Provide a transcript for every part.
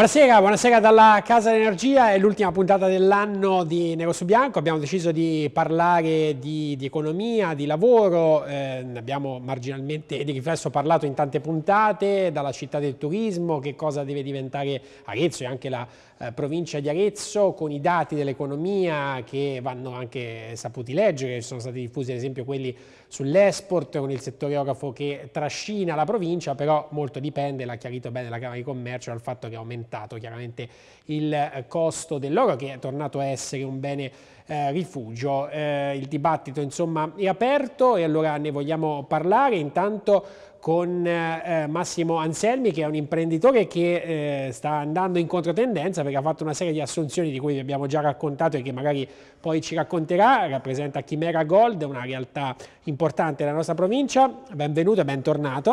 Buonasera, buonasera dalla Casa dell'Energia, è l'ultima puntata dell'anno di Nero su Bianco, abbiamo deciso di parlare di, di economia, di lavoro, eh, abbiamo marginalmente e di riflesso parlato in tante puntate, dalla città del turismo, che cosa deve diventare Arezzo e anche la eh, provincia di Arezzo con i dati dell'economia che vanno anche saputi leggere, sono stati diffusi ad esempio quelli sull'export con il settore orafo che trascina la provincia, però molto dipende, l'ha chiarito bene la Camera di Commercio, dal fatto che è aumentato chiaramente il eh, costo dell'oro che è tornato a essere un bene eh, rifugio. Eh, il dibattito insomma è aperto e allora ne vogliamo parlare. Intanto con eh, eh, Massimo Anselmi che è un imprenditore che eh, sta andando in controtendenza perché ha fatto una serie di assunzioni di cui vi abbiamo già raccontato e che magari poi ci racconterà, rappresenta Chimera Gold, una realtà importante della nostra provincia, benvenuto e bentornato.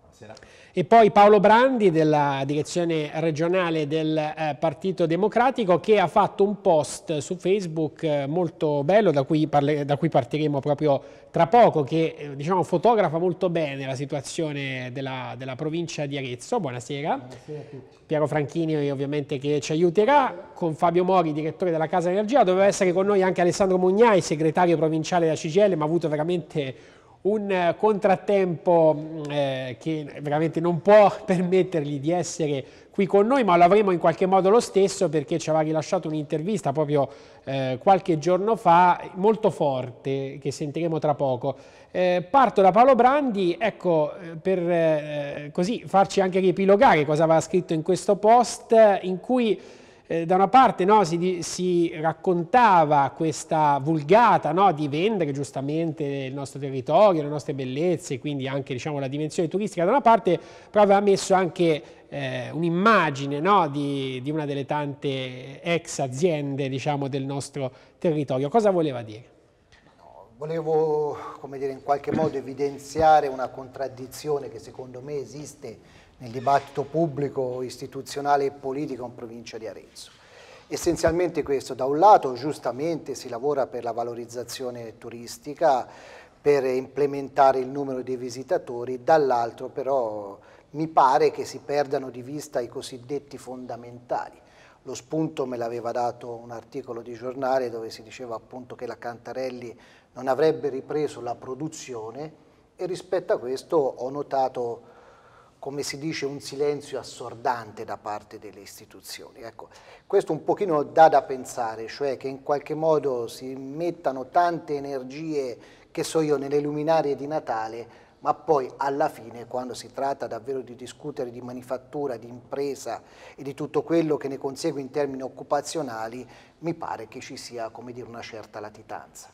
Buonasera. E poi Paolo Brandi della direzione regionale del eh, Partito Democratico che ha fatto un post su Facebook eh, molto bello da cui, da cui, partiremo proprio tra poco che eh, diciamo, fotografa molto bene la situazione della, della provincia di Arezzo. Buonasera. Buonasera Piero Franchini ovviamente che ci aiuterà con Fabio Mori, direttore della Casa Energia. Doveva essere con noi anche Alessandro Mugnai, segretario provinciale della CGL ma ha avuto veramente un eh, contrattempo mm, eh, che veramente non può permettergli di essere qui con noi, ma lo avremo in qualche modo lo stesso perché ci aveva rilasciato un'intervista proprio eh, qualche giorno fa, molto forte, che sentiremo tra poco. Eh, parto da Paolo Brandi, ecco, eh, per eh, così farci anche riepilogare cosa aveva scritto in questo post, in cui eh, da una parte no, si, si, raccontava questa vulgata no, di vendere giustamente il nostro territorio, le nostre bellezze, quindi anche diciamo, la dimensione turistica da una parte, però aveva messo anche eh, un'immagine no, di, di, una delle tante ex aziende diciamo, del nostro territorio. Cosa voleva dire? Volevo dire, in qualche modo evidenziare una contraddizione che secondo me esiste nel dibattito pubblico, istituzionale e politico in provincia di Arezzo. Essenzialmente questo, da un lato giustamente si lavora per la valorizzazione turistica, per implementare il numero dei visitatori, dall'altro però mi pare che si perdano di vista i cosiddetti fondamentali. Lo spunto me l'aveva dato un articolo di giornale dove si diceva appunto che la Cantarelli non avrebbe ripreso la produzione e rispetto a questo ho notato come si dice, un silenzio assordante da parte delle istituzioni. Ecco, questo un pochino dà da pensare, cioè che in qualche modo si mettano tante energie, che so io, nelle luminarie di Natale, ma poi alla fine quando si tratta davvero di discutere di manifattura, di impresa e di tutto quello che ne consegue in termini occupazionali, mi pare che ci sia dire, una certa latitanza.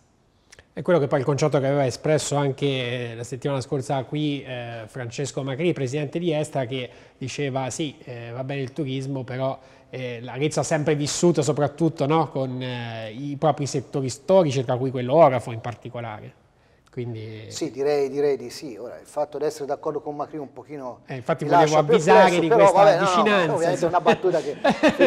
È quello che poi il concetto che aveva espresso anche eh, la settimana scorsa qui eh, Francesco Macri, presidente di Estra, che diceva sì, eh, va bene il turismo, però eh, l'Arezzo ha sempre vissuto soprattutto no, con eh, i propri settori storici, tra cui quello orafo in particolare. Quindi... Sì, direi, direi, di sì. Ora, il fatto di essere d'accordo con Macri un pochino... Eh, infatti volevo avvisare di però, questa vabbè, vicinanza. No, no, ovviamente è una battuta che,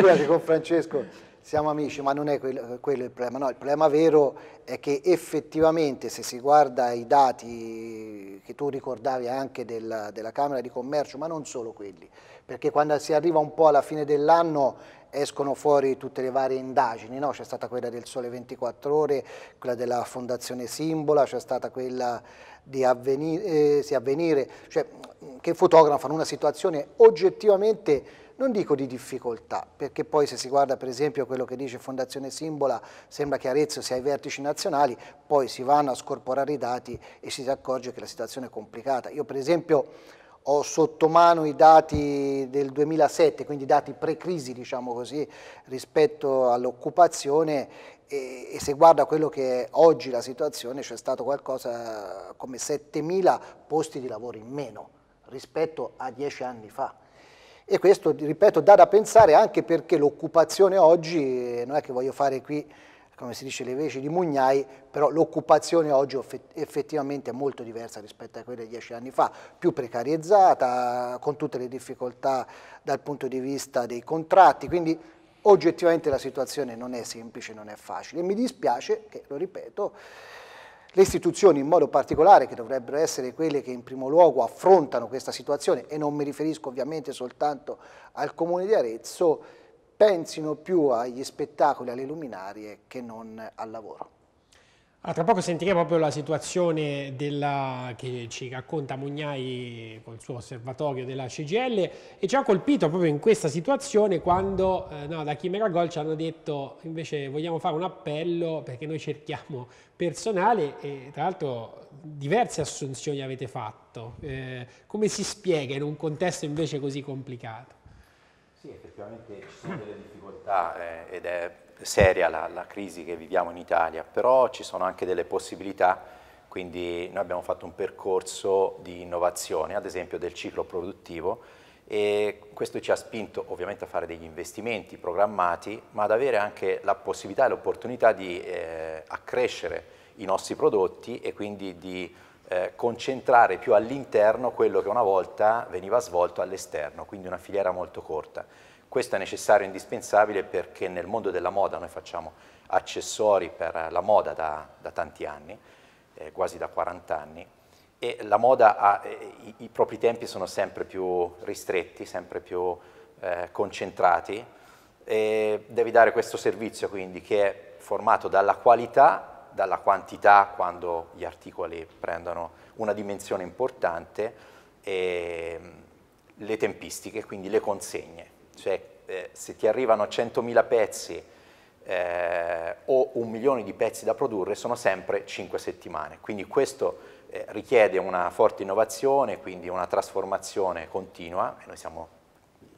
che con Francesco siamo amici, ma non è quello, quello il problema. No, il problema vero è che effettivamente se si guarda i dati che tu ricordavi anche della, della Camera di Commercio, ma non solo quelli, perché quando si arriva un po' alla fine dell'anno escono fuori tutte le varie indagini, no? c'è stata quella del Sole 24 Ore, quella della Fondazione Simbola, c'è stata quella di avvenire, eh, sì, avvenire cioè, che fotografano una situazione oggettivamente non dico di difficoltà, perché poi se si guarda per esempio quello che dice Fondazione Simbola, sembra che Arezzo sia ai vertici nazionali, poi si vanno a scorporare i dati e si accorge che la situazione è complicata. Io per esempio ho sotto mano i dati del 2007, quindi dati pre-crisi diciamo così, rispetto all'occupazione e, e, se guarda quello che è oggi la situazione c'è stato qualcosa come 7.000 posti di lavoro in meno rispetto a dieci anni fa. E questo, ripeto, dà da pensare anche perché l'occupazione oggi, eh, non è che voglio fare qui, come si dice, le veci di Mugnai, però l'occupazione oggi effettivamente è molto diversa rispetto a quella di dieci anni fa, più precarizzata, con tutte le difficoltà dal punto di vista dei contratti, quindi oggettivamente la situazione non è semplice, non è facile. E mi dispiace che, lo ripeto, le istituzioni in modo particolare, che dovrebbero essere quelle che in primo luogo affrontano questa situazione, e non mi riferisco ovviamente soltanto al Comune di Arezzo, pensino più agli spettacoli, alle luminarie che non al lavoro. Ah, tra poco sentiremo proprio la situazione della, che ci racconta Mugnai col suo osservatorio della CGL e ci ha colpito proprio in questa situazione quando eh, no, da Chimera Gol ci hanno detto invece vogliamo fare un appello perché noi cerchiamo personale e tra l'altro diverse assunzioni avete fatto. Eh, come si spiega in un contesto invece così complicato? Sì, effettivamente ci sono delle difficoltà eh, ed è seria la, la, crisi che viviamo in Italia, però ci sono anche delle possibilità, quindi noi abbiamo fatto un percorso di innovazione, ad esempio del ciclo produttivo, e questo ci ha spinto ovviamente a fare degli investimenti programmati, ma ad avere anche la possibilità e l'opportunità di eh, accrescere i nostri prodotti e quindi di eh, concentrare più all'interno quello che una volta veniva svolto all'esterno, quindi una filiera molto corta. Questo è necessario e indispensabile perché nel mondo della moda noi facciamo accessori per la moda da, da tanti anni, eh, quasi da 40 anni, e la moda ha, eh, i, i, propri tempi sono sempre più ristretti, sempre più eh, concentrati, e devi dare questo servizio quindi che è formato dalla qualità, dalla quantità quando gli articoli prendono una dimensione importante, e ehm, le tempistiche, quindi le consegne. Cioè, eh, se ti arrivano 100.000 pezzi eh, o un milione di pezzi da produrre, sono sempre 5 settimane. Quindi questo eh, richiede una forte innovazione, quindi una trasformazione continua, e noi siamo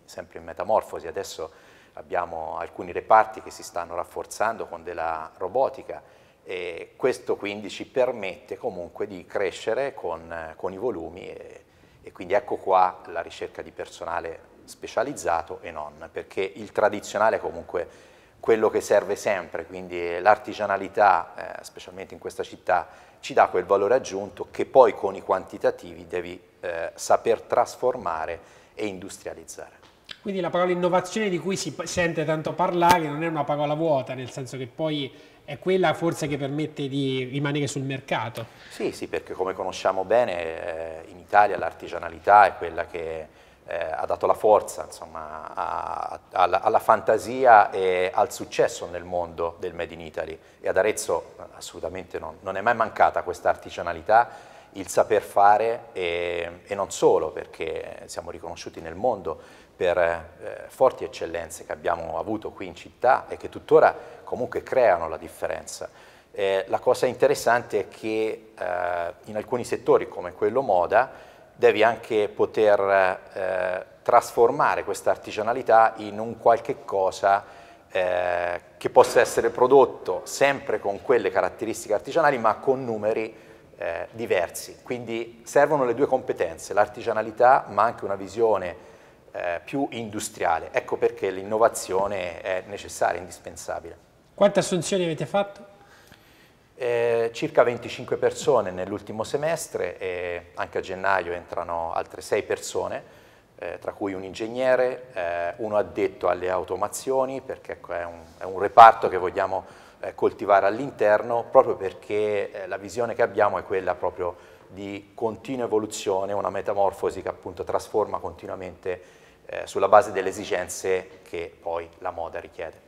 sempre in metamorfosi, adesso abbiamo alcuni reparti che si stanno rafforzando con della robotica, e questo quindi ci permette comunque di crescere con, eh, con i volumi e, e quindi ecco qua la ricerca di personale specializzato e non, perché il tradizionale è comunque quello che serve sempre, quindi l'artigianalità, eh, specialmente in questa città, ci dà quel valore aggiunto che poi con i quantitativi devi eh, saper trasformare e industrializzare. Quindi la parola innovazione di cui si sente tanto parlare non è una parola vuota, nel senso che poi è quella forse che permette di rimanere sul mercato. Sì, sì, perché come conosciamo bene eh, in Italia l'artigianalità è quella che eh, ha dato la forza insomma, a, a, alla, fantasia e al successo nel mondo del Made in Italy e ad Arezzo assolutamente non, non è mai mancata questa artigianalità, il saper fare e, e, non solo perché siamo riconosciuti nel mondo per eh, forti eccellenze che abbiamo avuto qui in città e che tuttora comunque creano la differenza. Eh, la cosa interessante è che eh, in alcuni settori come quello moda devi anche poter eh, trasformare questa artigianalità in un qualche cosa eh, che possa essere prodotto sempre con quelle caratteristiche artigianali ma con numeri eh, diversi. Quindi servono le due competenze, l'artigianalità ma anche una visione eh, più industriale. Ecco perché l'innovazione è necessaria, indispensabile. Quante assunzioni avete fatto? Eh, circa 25 persone nell'ultimo semestre e anche a gennaio entrano altre 6 persone, eh, tra cui un ingegnere, eh, uno addetto alle automazioni perché ecco, è un, è un reparto che vogliamo eh, coltivare all'interno proprio perché eh, la visione che abbiamo è quella proprio di continua evoluzione, una metamorfosi che appunto trasforma continuamente eh, sulla base delle esigenze che poi la moda richiede.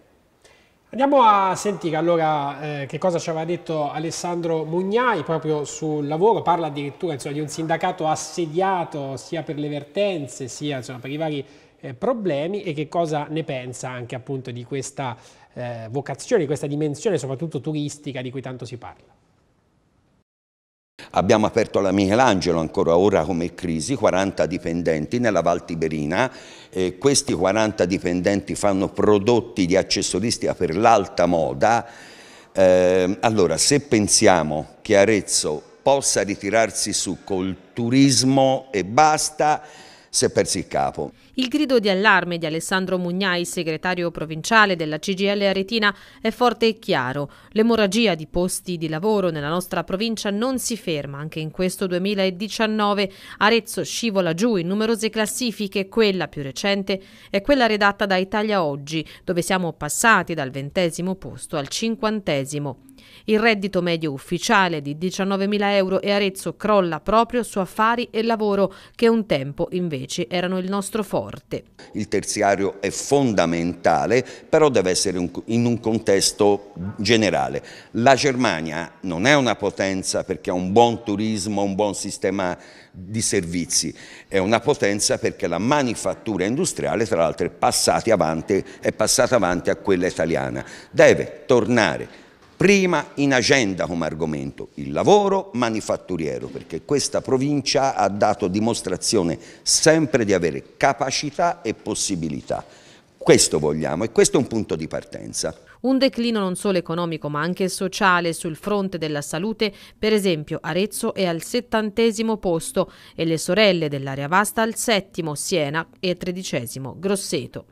Andiamo a sentire allora eh, che cosa ci aveva detto Alessandro Mugnai proprio sul lavoro, parla addirittura insomma, di un sindacato assediato sia per le vertenze sia insomma, per i vari eh, problemi e che cosa ne pensa anche appunto di questa eh, vocazione, di questa dimensione soprattutto turistica di cui tanto si parla. Abbiamo aperto la Michelangelo ancora ora come crisi, 40 dipendenti nella Val Tiberina, e questi 40 dipendenti fanno prodotti di accessoristica per l'alta moda. Eh, allora, se pensiamo che Arezzo possa ritirarsi su col turismo e basta, si è perso il capo. Il grido di allarme di Alessandro Mugnai, segretario provinciale della CGL Aretina, è forte e chiaro. L'emorragia di posti di lavoro nella nostra provincia non si ferma. Anche in questo 2019 Arezzo scivola giù in numerose classifiche. Quella più recente è quella redatta da Italia Oggi, dove siamo passati dal ventesimo posto al cinquantesimo. Il reddito medio ufficiale di 19.000 euro e Arezzo crolla proprio su affari e lavoro che un tempo invece erano il nostro forte. Il terziario è fondamentale però deve essere in un contesto generale. La Germania non è una potenza perché ha un buon turismo, un buon sistema di servizi, è una potenza perché la manifattura industriale tra l'altro è, è passata avanti a quella italiana. Deve tornare Prima in agenda come argomento il lavoro manifatturiero, perché questa provincia ha dato dimostrazione sempre di avere capacità e possibilità. Questo vogliamo e questo è un punto di partenza. Un declino non solo economico ma anche sociale sul fronte della salute, per esempio Arezzo è al settantesimo posto e le sorelle dell'area vasta al settimo, Siena e tredicesimo, Grosseto.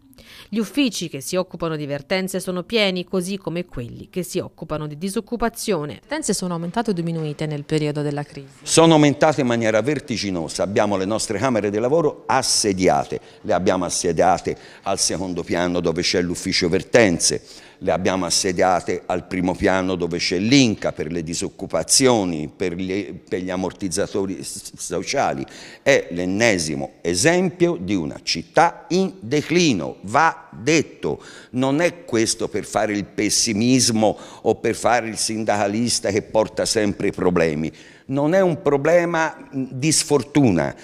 Gli uffici che si occupano di vertenze sono pieni, così come quelli che si occupano di disoccupazione. Le vertenze sono aumentate o diminuite nel periodo della crisi? Sono aumentate in maniera vertiginosa. Abbiamo le nostre camere di lavoro assediate. Le abbiamo assediate al secondo piano dove c'è l'ufficio vertenze le abbiamo assediate al primo piano dove c'è l'Inca per le disoccupazioni, per gli, per gli ammortizzatori sociali. È l'ennesimo esempio di una città in declino, va detto. Non è questo per fare il pessimismo o per fare il sindacalista che porta sempre i problemi. Non è un problema di sfortuna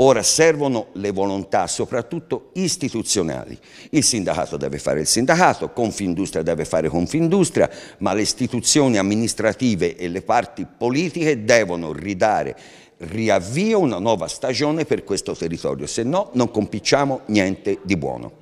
Ora servono le volontà, soprattutto istituzionali. Il sindacato deve fare il sindacato, Confindustria deve fare Confindustria, ma le istituzioni amministrative e le parti politiche devono ridare riavvio una nuova stagione per questo territorio, se no non compicciamo niente di buono.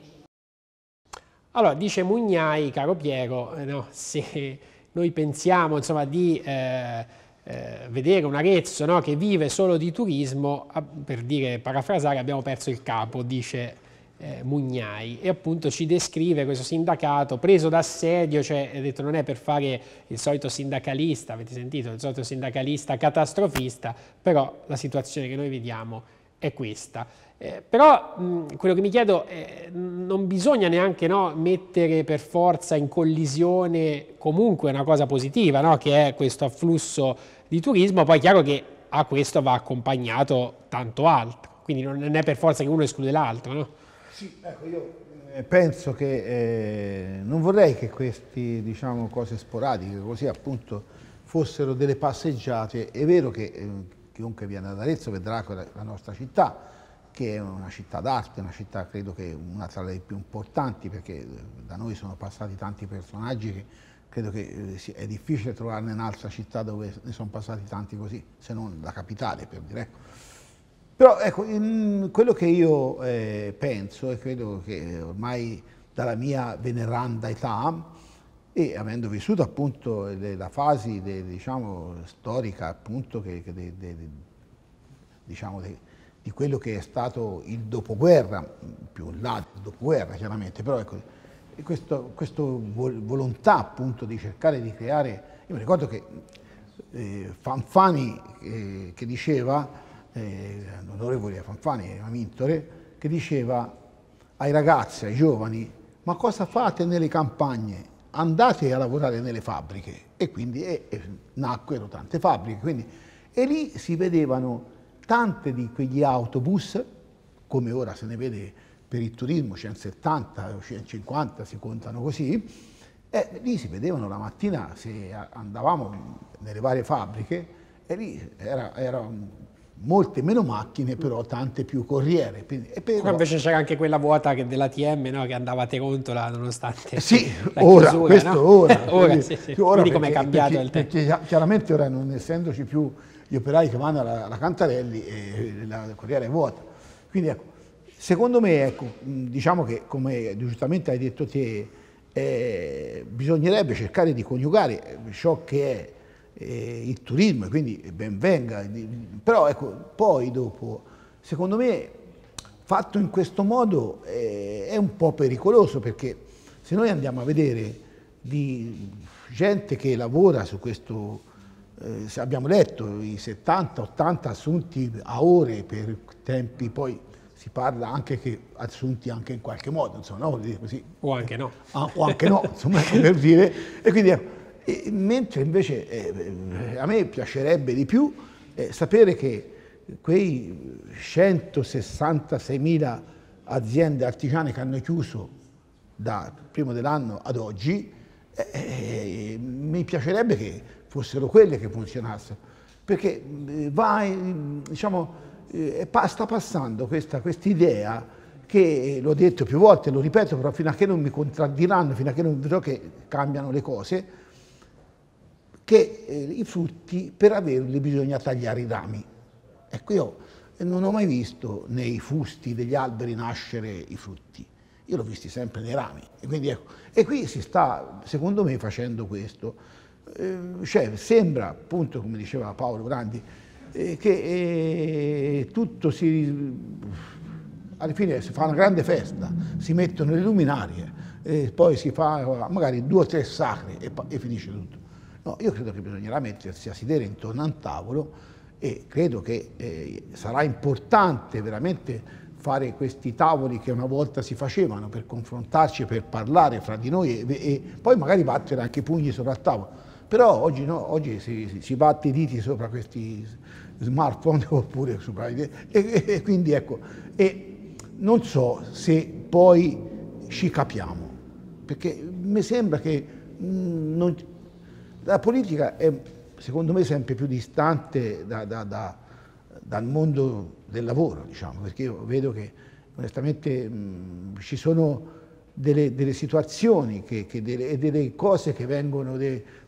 Allora, dice Mugnai, caro Piero, eh, no, se noi pensiamo insomma, di... Eh eh, vedere un Arezzo no, che vive solo di turismo, per dire, parafrasare, abbiamo perso il capo, dice eh, Mugnai e appunto ci descrive questo sindacato preso d'assedio, cioè ha detto non è per fare il solito sindacalista, avete sentito, il solito sindacalista catastrofista, però la situazione che noi vediamo è questa. Eh, però mh, quello che mi chiedo eh, non bisogna neanche no, mettere per forza in collisione comunque una cosa positiva, no, che è questo afflusso di turismo, poi è chiaro che a questo va accompagnato tanto altro, quindi non è per forza che uno esclude l'altro. No? Sì, ecco, io eh, penso che eh, non vorrei che queste diciamo, cose sporadiche, così appunto, fossero delle passeggiate. È vero che eh, chiunque viene ad Arezzo vedrà la nostra città, che è una città d'arte, una città credo che una tra le più importanti, perché eh, da noi sono passati tanti personaggi che credo che eh, è difficile trovarne un'altra città dove ne sono passati tanti così, se non la capitale per dire. Ecco. Però ecco, quello che io eh, penso e credo che ormai dalla mia veneranda età e avendo vissuto appunto la fase de, diciamo, storica appunto che, che de, de, diciamo, di quello che è stato il dopoguerra, più là del dopoguerra chiaramente, però ecco, questa vol volontà appunto di cercare di creare, io mi ricordo che eh, Fanfani eh, che diceva, eh, l'onorevole Fanfani, Amintore, che diceva ai ragazzi, ai giovani, ma cosa fate nelle campagne? Andate a lavorare nelle fabbriche e quindi e, e nacquero tante fabbriche. Quindi, e lì si vedevano tante di quegli autobus, come ora se ne vede per il turismo 170 o 150 si contano così, e lì si vedevano la mattina, se andavamo nelle varie fabbriche, e lì erano molte meno macchine, però tante più corriere. E però... Qua invece c'era anche quella vuota dell'ATM no? che andavate a Terontola nonostante eh Sì, ora, chiusura, questo no? ora. ora, quindi, sì, sì. ora come è cambiato perché, il tempo. Perché chiaramente ora non essendoci più gli operai che vanno alla, alla Cantarelli, eh, la corriera è vuota. Quindi ecco, Secondo me, ecco, mm, diciamo che come giustamente hai detto te, eh, bisognerebbe cercare di coniugare eh, ciò che è eh, il turismo, quindi ben venga, però ecco, poi dopo, secondo me, fatto in questo modo eh, è un po' pericoloso perché se noi andiamo a vedere di gente che lavora su questo, eh, abbiamo letto i 70-80 assunti a ore per tempi poi si parla anche che assunti anche in qualche modo, insomma, no? Così, o anche no. Ah, o anche no, insomma, per dire. E quindi, ecco, e, mentre invece eh, eh, a me piacerebbe di più eh, sapere che quei 166.000 aziende artigiane che hanno chiuso dal primo dell'anno ad oggi, eh, eh, mi piacerebbe che fossero quelle che funzionassero, perché eh, va, diciamo, eh, sta passando questa idea che eh, l'ho detto più volte, lo ripeto, però fino a che non mi contraddiranno, fino a che non vedrò che cambiano le cose, che eh, i frutti per averli bisogna tagliare i rami. Ecco, io eh, non ho mai visto nei fusti degli alberi nascere i frutti, io l'ho visti sempre nei rami. E, quindi, ecco, e qui si sta, secondo me, facendo questo. Eh, cioè, sembra, appunto, come diceva Paolo Grandi, che tutto si... alla fine si fa una grande festa, si mettono le luminarie, e poi si fa magari due o tre sacri e, e finisce tutto. No, io credo che bisognerà mettersi a sedere intorno a un tavolo e credo che eh, sarà importante veramente fare questi tavoli che una volta si facevano per confrontarci, per parlare fra di noi e, e poi magari battere anche i pugni sopra il tavolo. Però oggi no, oggi si, si batte i diti sopra questi smartphone oppure su E, e, quindi ecco, e non so se poi ci capiamo, perché mi sembra che mh, mm, non, la politica è secondo me sempre più distante da, da, da, dal mondo del lavoro, diciamo, perché io vedo che onestamente mh, mm, ci sono delle, delle situazioni e delle, delle, cose che vengono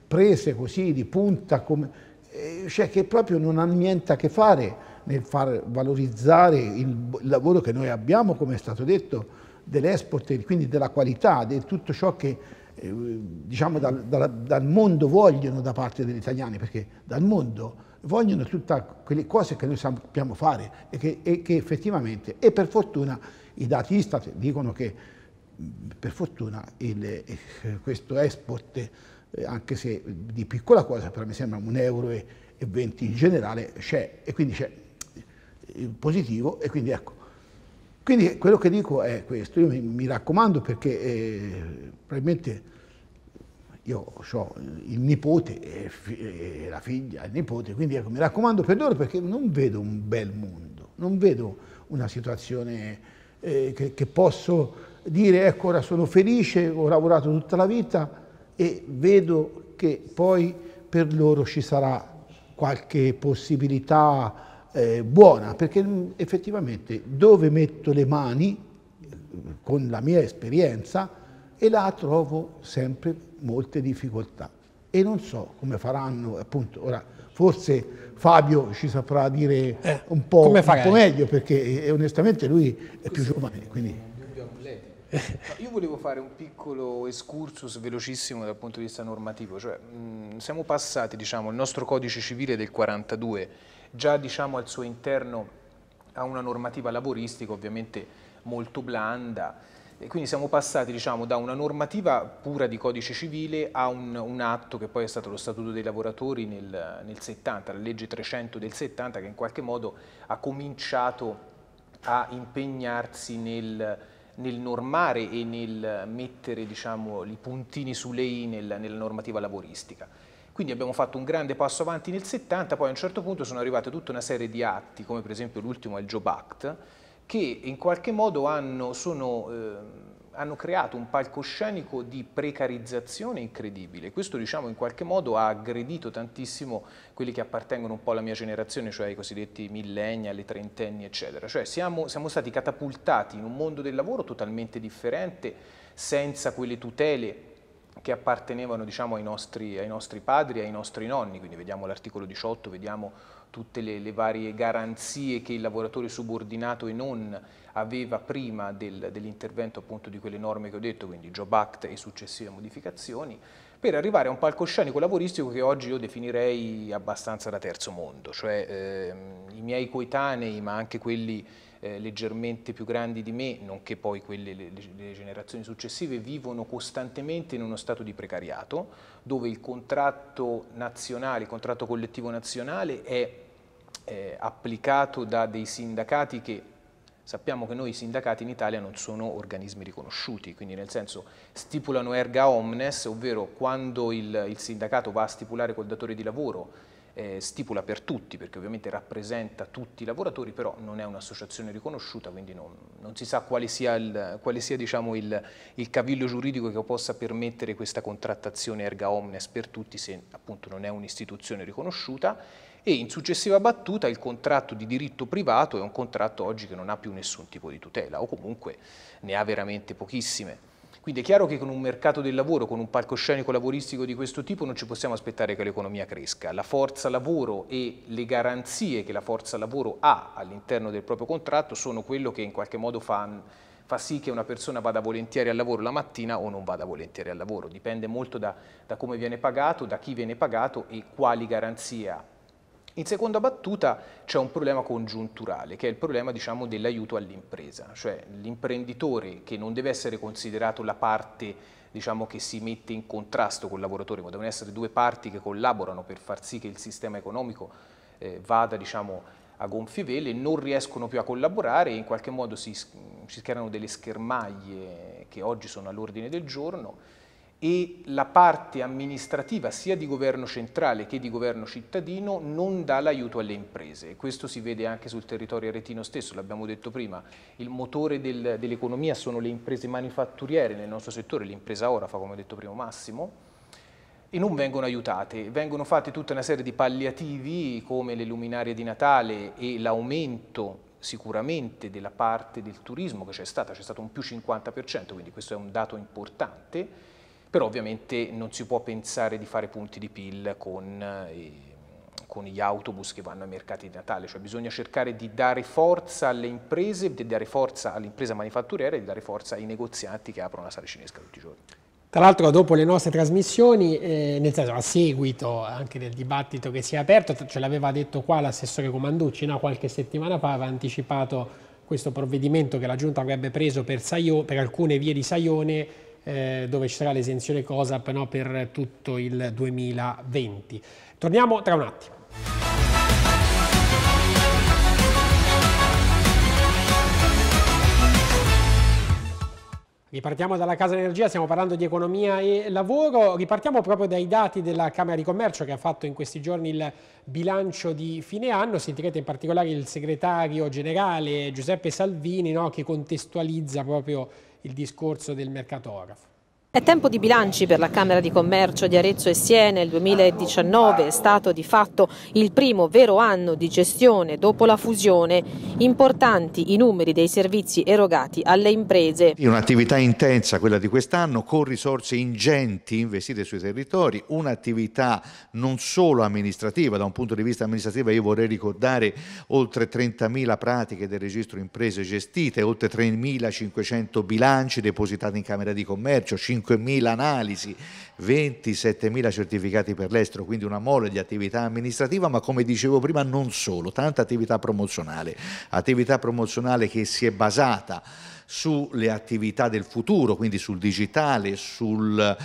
prese così di punta come eh, cioè che proprio non ha niente a che fare nel far valorizzare il lavoro che noi abbiamo, come è stato detto, dell'export e quindi della qualità, di tutto ciò che eh, diciamo dal, dal, dal, mondo vogliono da parte degli italiani, perché dal mondo vogliono tutte quelle cose che noi sappiamo fare e che, e che effettivamente, e per fortuna, i dati Istat dicono che per fortuna il, eh, questo export eh, anche se di piccola cosa, però mi sembra un euro e, e 20 in generale c'è, e quindi c'è eh, il positivo, e quindi ecco. Quindi quello che dico è questo, io mi, mi raccomando perché eh, probabilmente io ho il nipote e, e la figlia, il nipote, quindi ecco, mi raccomando per loro perché non vedo un bel mondo, non vedo una situazione eh, che, che posso dire ecco ora sono felice, ho lavorato tutta la vita, e vedo che poi per loro ci sarà qualche possibilità eh, buona, perché mm, effettivamente dove metto le mani, con la mia esperienza, e là trovo sempre molte difficoltà. E non so come faranno, appunto, ora forse Fabio ci saprà dire eh, un, po', un po' meglio, perché eh, onestamente lui è più giovane, quindi... Eh, io volevo fare un piccolo escursus velocissimo dal punto di vista normativo, cioè mh, mm, siamo passati, diciamo, il nostro codice civile del 42, già diciamo al suo interno ha una normativa lavoristica ovviamente molto blanda, e quindi siamo passati diciamo, da una normativa pura di codice civile a un, un, atto che poi è stato lo Statuto dei lavoratori nel, nel 70, la legge 300 del 70 che in qualche modo ha cominciato a impegnarsi nel nel normare e nel mettere diciamo, i puntini sulle i nel, nella normativa lavoristica. Quindi abbiamo fatto un grande passo avanti nel 70, poi a un certo punto sono arrivate tutta una serie di atti, come per esempio l'ultimo è il Job Act, che in qualche modo hanno, sono... Eh, hanno creato un palcoscenico di precarizzazione incredibile. Questo diciamo in qualche modo ha aggredito tantissimo quelli che appartengono un po' alla mia generazione, cioè i cosiddetti millennial, i trentenni eccetera. Cioè siamo, siamo stati catapultati in un mondo del lavoro totalmente differente, senza quelle tutele che appartenevano diciamo, ai, nostri, ai nostri padri, ai nostri nonni, quindi vediamo l'articolo 18, vediamo tutte le, le, varie garanzie che il lavoratore subordinato e non aveva prima del, dell'intervento appunto di quelle norme che ho detto, quindi Job Act e successive modificazioni, per arrivare a un palcoscenico lavoristico che oggi io definirei abbastanza da terzo mondo, cioè ehm, i miei coetanei, ma anche quelli eh, leggermente più grandi di me, nonché poi quelle le, le generazioni successive, vivono costantemente in uno stato di precariato, dove il contratto nazionale, il contratto collettivo nazionale è eh, applicato da dei sindacati che Sappiamo che noi i sindacati in Italia non sono organismi riconosciuti, quindi nel senso stipulano erga omnes, ovvero quando il, il sindacato va a stipulare col datore di lavoro eh, stipula per tutti, perché ovviamente rappresenta tutti i lavoratori, però non è un'associazione riconosciuta, quindi non, non, si sa quale sia, il, quale sia diciamo, il, il, cavillo giuridico che possa permettere questa contrattazione erga omnes per tutti se appunto non è un'istituzione riconosciuta e in successiva battuta il contratto di diritto privato è un contratto oggi che non ha più nessun tipo di tutela o comunque ne ha veramente pochissime. Quindi è chiaro che con un mercato del lavoro, con un palcoscenico lavoristico di questo tipo non ci possiamo aspettare che l'economia cresca. La forza lavoro e le garanzie che la forza lavoro ha all'interno del proprio contratto sono quello che in qualche modo fa, fa, sì che una persona vada volentieri al lavoro la mattina o non vada volentieri al lavoro. Dipende molto da, da come viene pagato, da chi viene pagato e quali garanzie ha. In seconda battuta c'è un problema congiunturale, che è il problema diciamo, dell'aiuto all'impresa, cioè l'imprenditore che non deve essere considerato la parte diciamo, che si mette in contrasto col lavoratore, ma devono essere due parti che collaborano per far sì che il sistema economico eh, vada diciamo, a gonfie vele, non riescono più a collaborare e in qualche modo si, si creano delle schermaglie che oggi sono all'ordine del giorno e la parte amministrativa sia di governo centrale che di governo cittadino non dà l'aiuto alle imprese. Questo si vede anche sul territorio aretino stesso, l'abbiamo detto prima, il motore del, dell'economia sono le imprese manifatturiere nel nostro settore, l'impresa Orafa come ho detto prima Massimo, e non vengono aiutate. Vengono fatte tutta una serie di palliativi come le luminarie di Natale e l'aumento sicuramente della parte del turismo che c'è stata, c'è stato un più 50%, quindi questo è un dato importante, però ovviamente non si può pensare di fare punti di PIL con, eh, con gli autobus che vanno ai mercati di Natale, cioè bisogna cercare di dare forza alle imprese, di dare forza all'impresa manifatturiera e di dare forza ai negozianti che aprono la sala cinesca tutti i giorni. Tra l'altro dopo le nostre trasmissioni, eh, nel senso a seguito anche del dibattito che si è aperto, ce l'aveva detto qua l'assessore Comanducci, no? qualche settimana fa aveva anticipato questo provvedimento che la Giunta avrebbe preso per, Saio, per alcune vie di Saione eh, dove ci sarà l'esenzione COSAP no, per tutto il 2020. Torniamo tra un attimo. Ripartiamo dalla Casa Energia, stiamo parlando di economia e lavoro, ripartiamo proprio dai dati della Camera di Commercio che ha fatto in questi giorni il bilancio di fine anno, sentirete in particolare il segretario generale Giuseppe Salvini no, che contestualizza proprio il discorso del mercatografo. È tempo di bilanci per la Camera di Commercio di Arezzo e Siena. Il 2019 è stato di fatto il primo vero anno di gestione dopo la fusione. Importanti i numeri dei servizi erogati alle imprese. È un'attività intensa quella di quest'anno con risorse ingenti investite sui territori, un'attività non solo amministrativa, da un punto di vista amministrativo io vorrei ricordare oltre 30.000 pratiche del registro imprese gestite, oltre 3.500 bilanci depositati in Camera di Commercio, 5 5.000 analisi, 27.000 certificati per l'estero, quindi una mole di attività amministrativa, ma come dicevo prima non solo, tanta attività promozionale, attività promozionale che si è basata sulle attività del futuro, quindi sul digitale, sul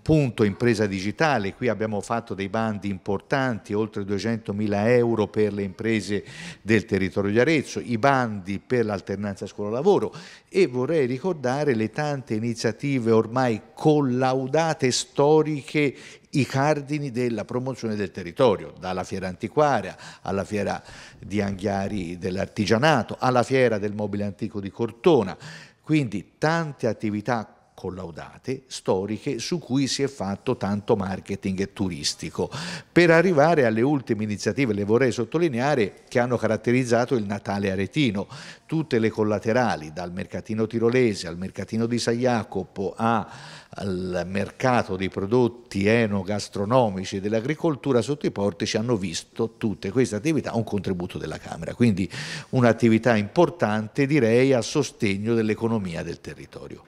punto impresa digitale, qui abbiamo fatto dei bandi importanti, oltre 200 mila euro per le imprese del territorio di Arezzo, i bandi per l'alternanza scuola-lavoro e vorrei ricordare le tante iniziative ormai collaudate storiche i cardini della promozione del territorio, dalla fiera antiquaria alla fiera di Anghiari dell'artigianato, alla fiera del mobile antico di Cortona, quindi tante attività collaudate, storiche, su cui si è fatto tanto marketing turistico, per arrivare alle ultime iniziative, le vorrei sottolineare, che hanno caratterizzato il Natale aretino, tutte le collaterali, dal mercatino tirolese al mercatino di San Jacopo al mercato dei prodotti enogastronomici e dell'agricoltura sotto i portici, hanno visto tutte queste attività un contributo della Camera, quindi un'attività importante direi a sostegno dell'economia del territorio.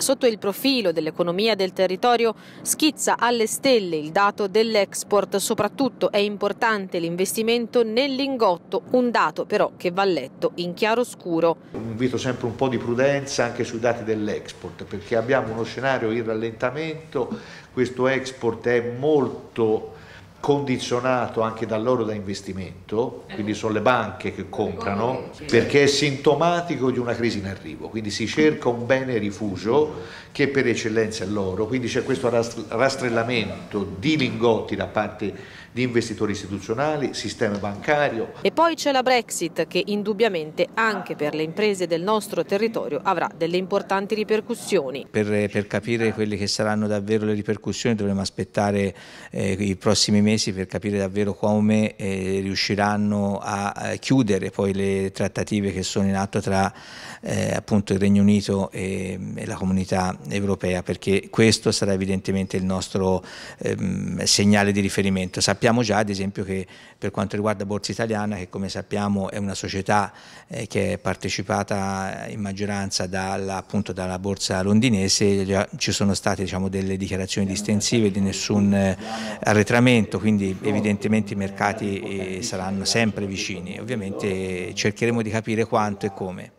Sotto il profilo dell'economia del territorio schizza alle stelle il dato dell'export, soprattutto è importante l'investimento nell'ingotto, un dato però che va letto in chiaro scuro. Invito sempre un po' di prudenza anche sui dati dell'export perché abbiamo uno scenario in rallentamento, questo export è molto condizionato anche dall'oro da investimento, quindi sono le banche che comprano, perché è sintomatico di una crisi in arrivo, quindi si cerca un bene rifugio che per eccellenza è l'oro, quindi c'è questo rastrellamento di lingotti da parte di investitori istituzionali, sistema bancario. E poi c'è la Brexit che indubbiamente anche per le imprese del nostro territorio avrà delle importanti ripercussioni. Per, per capire quelle che saranno davvero le ripercussioni dovremo aspettare eh, i prossimi mesi per capire davvero come eh, riusciranno a chiudere poi le trattative che sono in atto tra eh, appunto il Regno Unito e, e, la comunità europea perché questo sarà evidentemente il nostro ehm, segnale di riferimento sappiamo già ad esempio che per quanto riguarda Borsa Italiana, che come sappiamo è una società eh, che è partecipata in maggioranza dalla, appunto, dalla borsa londinese, ci sono state diciamo, delle dichiarazioni distensive di nessun eh, arretramento, quindi evidentemente i mercati eh, saranno sempre vicini. Ovviamente eh, cercheremo di capire quanto e come.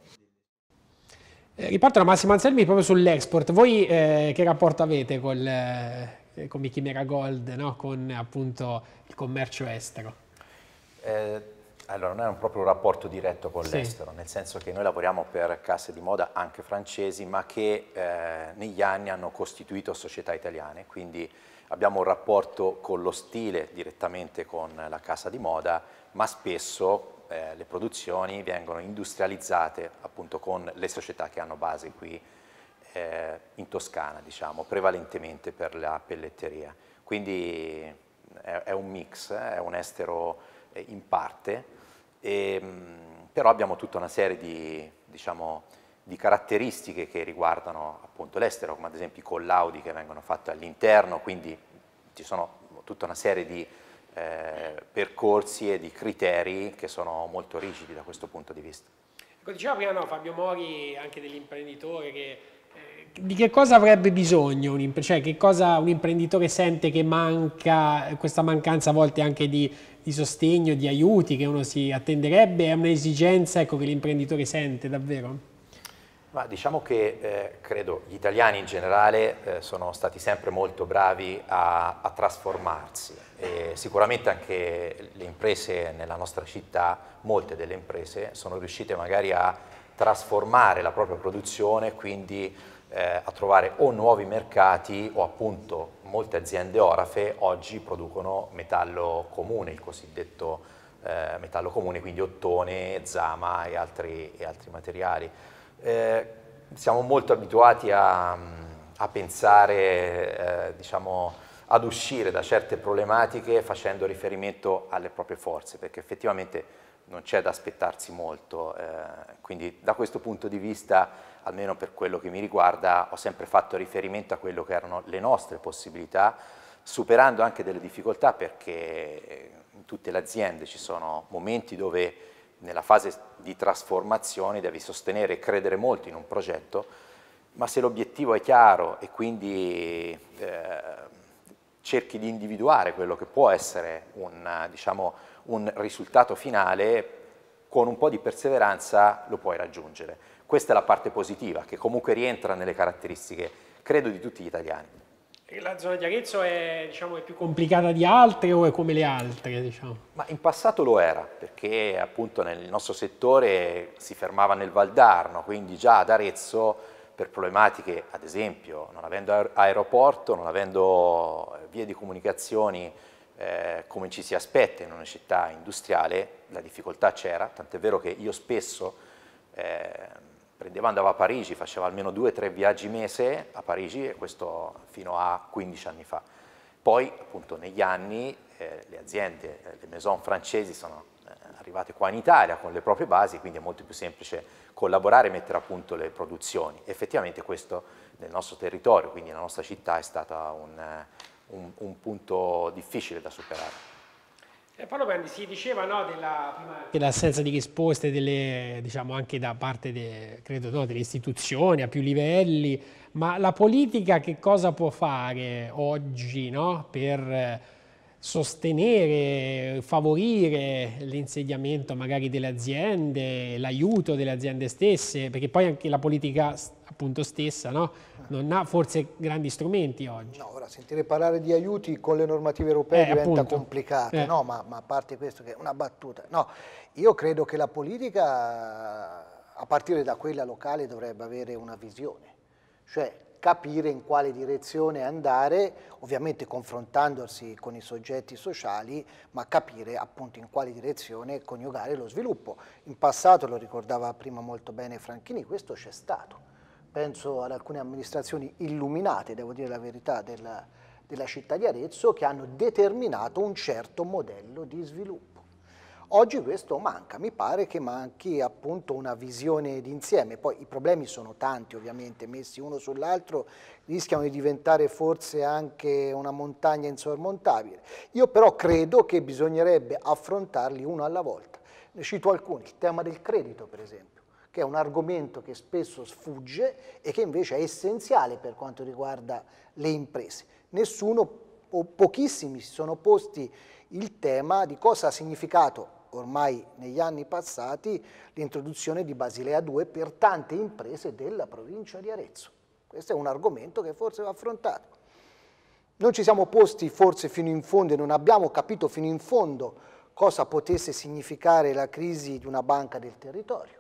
Eh, Riporto da Massimo Anselmi proprio sull'export. Voi eh, che rapporto avete col, eh, eh, con Michimera Gold, no? con appunto il commercio estero? Eh, allora, non è un proprio un rapporto diretto con sì. l'estero, nel senso che noi lavoriamo per casse di moda anche francesi, ma che eh, negli anni hanno costituito società italiane, quindi abbiamo un rapporto con lo stile direttamente con la casa di moda, ma spesso eh, le produzioni vengono industrializzate appunto con le società che hanno base qui eh, in Toscana, diciamo, prevalentemente per la pelletteria. Quindi è, è un mix, eh, è un estero eh, in parte, e, ehm, però abbiamo tutta una serie di, diciamo, di caratteristiche che riguardano appunto l'estero, come ad esempio i collaudi che vengono fatti all'interno, quindi ci sono tutta una serie di eh, percorsi e di criteri che sono molto rigidi da questo punto di vista. Ecco, diceva prima no, Fabio Mori, anche dell'imprenditore che di che cosa avrebbe bisogno un, cioè che cosa un imprenditore sente che manca questa mancanza a volte anche di, di sostegno, di aiuti che uno si attenderebbe? È un'esigenza ecco, che l'imprenditore sente davvero? Ma diciamo che eh, credo gli italiani in generale eh, sono stati sempre molto bravi a, a trasformarsi e sicuramente anche le imprese nella nostra città, molte delle imprese sono riuscite magari a trasformare la propria produzione, quindi eh, a trovare o nuovi mercati o appunto molte aziende orafe oggi producono metallo comune, il cosiddetto eh, metallo comune, quindi ottone, zama e altri, e altri materiali. Eh, siamo molto abituati a, a pensare, eh, diciamo, ad uscire da certe problematiche facendo riferimento alle proprie forze, perché effettivamente non c'è da aspettarsi molto, eh, quindi da questo punto di vista almeno per quello che mi riguarda, ho sempre fatto riferimento a quello che erano le nostre possibilità, superando anche delle difficoltà perché eh, in tutte le aziende ci sono momenti dove nella fase di trasformazione devi sostenere e credere molto in un progetto, ma se l'obiettivo è chiaro e quindi eh, cerchi di individuare quello che può essere un, diciamo, un risultato finale, con un po' di perseveranza lo puoi raggiungere. Questa è la parte positiva che comunque rientra nelle caratteristiche, credo, di tutti gli italiani. La zona di Arezzo è, diciamo, è più complicata di altre o è come le altre? Diciamo? Ma in passato lo era, perché appunto nel nostro settore si fermava nel Valdarno, quindi già ad Arezzo per problematiche, ad esempio, non avendo aeroporto, non avendo eh, vie di comunicazioni eh, come ci si aspetta in una città industriale, la difficoltà c'era, tant'è vero che io spesso... Eh, prendeva, andava a Parigi, faceva almeno due o tre viaggi mese a Parigi e questo fino a 15 anni fa. Poi appunto negli anni eh, le aziende, eh, le maison francesi sono eh, arrivate qua in Italia con le proprie basi, quindi è molto più semplice collaborare e mettere a punto le produzioni. Effettivamente questo nel nostro territorio, quindi nella nostra città, è stato un, eh, un, un punto difficile da superare. E Paolo Pendi si diceva no, dell'assenza di risposte delle, diciamo, anche da parte de, credo, no, delle istituzioni a più livelli, ma la politica che cosa può fare oggi no, per sostenere, favorire l'insediamento magari delle aziende, l'aiuto delle aziende stesse, perché poi anche la politica appunto stessa no? non ha forse grandi strumenti oggi. No, ora sentire parlare di aiuti con le normative europee eh, diventa appunto. complicato, eh. no? ma, ma a parte questo che è una battuta, no, io credo che la politica a partire da quella locale dovrebbe avere una visione, cioè capire in quale direzione andare, ovviamente confrontandosi con i soggetti sociali, ma capire appunto in quale direzione coniugare lo sviluppo. In passato, lo ricordava prima molto bene Franchini, questo c'è stato. Penso ad alcune amministrazioni illuminate, devo dire la verità, della, della città di Arezzo, che hanno determinato un certo modello di sviluppo. Oggi questo manca, mi pare che manchi appunto una visione d'insieme, poi i problemi sono tanti ovviamente, messi uno sull'altro rischiano di diventare forse anche una montagna insormontabile. Io però credo che bisognerebbe affrontarli uno alla volta. Ne cito alcuni, il tema del credito per esempio che è un argomento che spesso sfugge e che invece è essenziale per quanto riguarda le imprese. Nessuno o pochissimi si sono posti il tema di cosa ha significato ormai negli anni passati l'introduzione di Basilea 2 per tante imprese della provincia di Arezzo. Questo è un argomento che forse va affrontato. Non ci siamo posti forse fino in fondo e non abbiamo capito fino in fondo cosa potesse significare la crisi di una banca del territorio.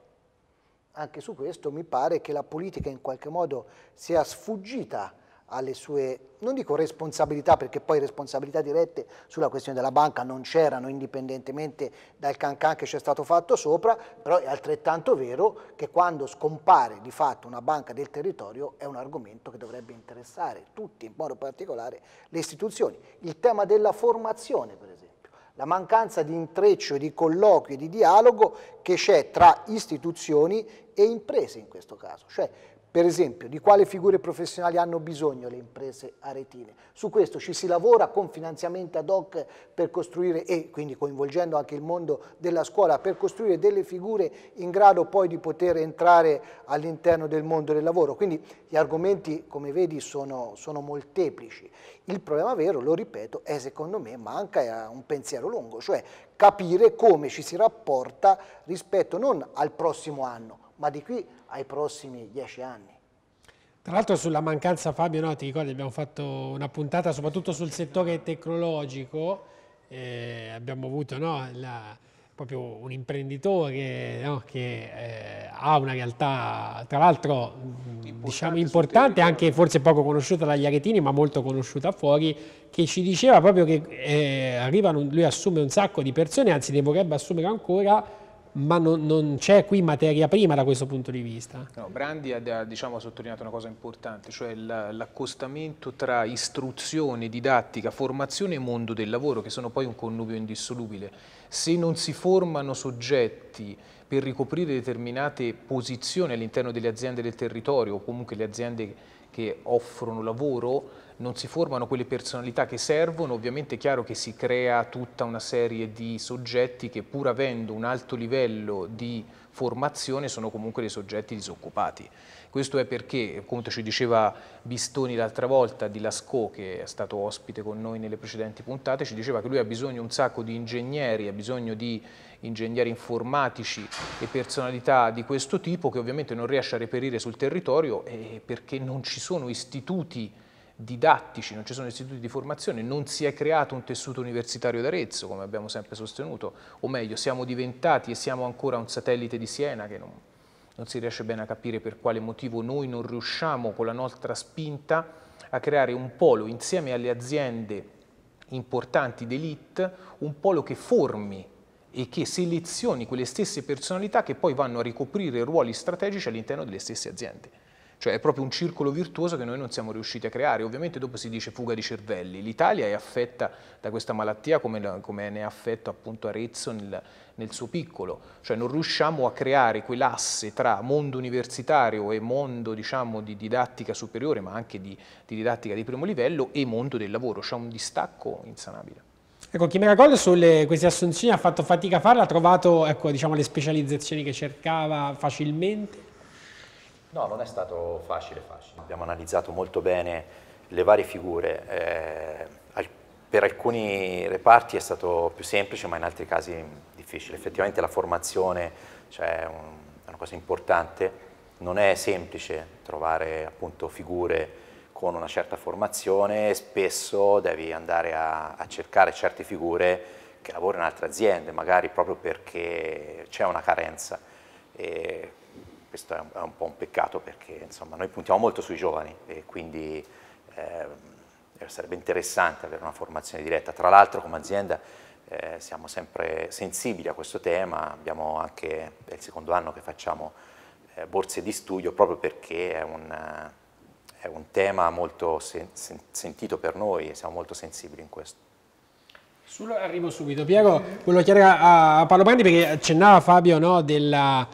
Anche su questo mi pare che la politica in qualche modo sia sfuggita alle sue, non dico responsabilità, perché poi responsabilità dirette sulla questione della banca non c'erano, indipendentemente dal cancan che c'è stato fatto sopra, però è altrettanto vero che quando scompare di fatto una banca del territorio è un argomento che dovrebbe interessare tutti, in modo particolare le istituzioni. Il tema della formazione, per esempio la mancanza di intreccio, di colloquio, di dialogo che c'è tra istituzioni e imprese in questo caso. Cioè per esempio, di quali figure professionali hanno bisogno le imprese aretine? Su questo ci si lavora con finanziamenti ad hoc per costruire e quindi coinvolgendo anche il mondo della scuola per costruire delle figure in grado poi di poter entrare all'interno del mondo del lavoro. Quindi gli argomenti, come vedi, sono, sono molteplici. Il problema vero, lo ripeto, è secondo me manca eh, un pensiero lungo, cioè capire come ci si rapporta rispetto non al prossimo anno, ma di qui ai prossimi dieci anni. Tra l'altro sulla mancanza, Fabio, no, ti ricordi, abbiamo fatto una puntata soprattutto sul settore tecnologico, eh, abbiamo avuto no, la, proprio un imprenditore no, che eh, ha una realtà, tra l'altro, mm, importante, diciamo, importante anche forse poco conosciuta dagli aretini, ma molto conosciuta fuori, che ci diceva proprio che eh, arrivano, lui assume un sacco di persone, anzi ne vorrebbe assumere ancora, ma non, non c'è qui materia prima da questo punto di vista. No, Brandi ha diciamo, sottolineato una cosa importante, cioè l'accostamento tra istruzione, didattica, formazione e mondo del lavoro, che sono poi un connubio indissolubile. Se non si formano soggetti per ricoprire determinate posizioni all'interno delle aziende del territorio o comunque le aziende che offrono lavoro, non si formano quelle personalità che servono, ovviamente è chiaro che si crea tutta una serie di soggetti che pur avendo un alto livello di formazione sono comunque dei soggetti disoccupati. Questo è perché, come ci diceva Bistoni l'altra volta di Lascaux, che è stato ospite con noi nelle precedenti puntate, ci diceva che lui ha bisogno di un sacco di ingegneri, ha bisogno di ingegneri informatici e personalità di questo tipo che ovviamente non riesce a reperire sul territorio perché non ci sono istituti didattici, non ci sono istituti di formazione, non si è creato un tessuto universitario d'Arezzo, come abbiamo sempre sostenuto, o meglio, siamo diventati e siamo ancora un satellite di Siena che non, non si riesce bene a capire per quale motivo noi non riusciamo con la nostra spinta a creare un polo insieme alle aziende importanti d'elite, un polo che formi e che selezioni quelle stesse personalità che poi vanno a ricoprire ruoli strategici all'interno delle stesse aziende. Cioè è proprio un circolo virtuoso che noi non siamo riusciti a creare. Ovviamente dopo si dice fuga di cervelli. L'Italia è affetta da questa malattia come, come ne è affetto appunto Arezzo nel, nel suo piccolo. Cioè non riusciamo a creare quell'asse tra mondo universitario e mondo diciamo, di didattica superiore, ma anche di, di didattica di primo livello e mondo del lavoro. C'è un distacco insanabile. Ecco, mi Gol sulle queste assunzioni ha fatto fatica a farla, ha trovato ecco, diciamo, le specializzazioni che cercava facilmente? No, non è stato facile, facile. Abbiamo analizzato molto bene le varie figure. Eh, per alcuni reparti è stato più semplice, ma in altri casi difficile. Effettivamente la formazione cioè, un, è una cosa importante. Non è semplice trovare appunto, figure con una certa formazione, spesso devi andare a, a cercare certe figure che lavorano in altre aziende, magari proprio perché c'è una carenza. E questo è un, po' un peccato perché insomma, noi puntiamo molto sui giovani e quindi eh, sarebbe interessante avere una formazione diretta. Tra l'altro come azienda eh, siamo sempre sensibili a questo tema, abbiamo anche, è il secondo anno che facciamo eh, borse di studio proprio perché è un, è un tema molto sen sentito per noi e siamo molto sensibili in questo. Sul, arrivo subito. Piero, volevo chiedere a, a Paolo Bandi perché accennava Fabio no, della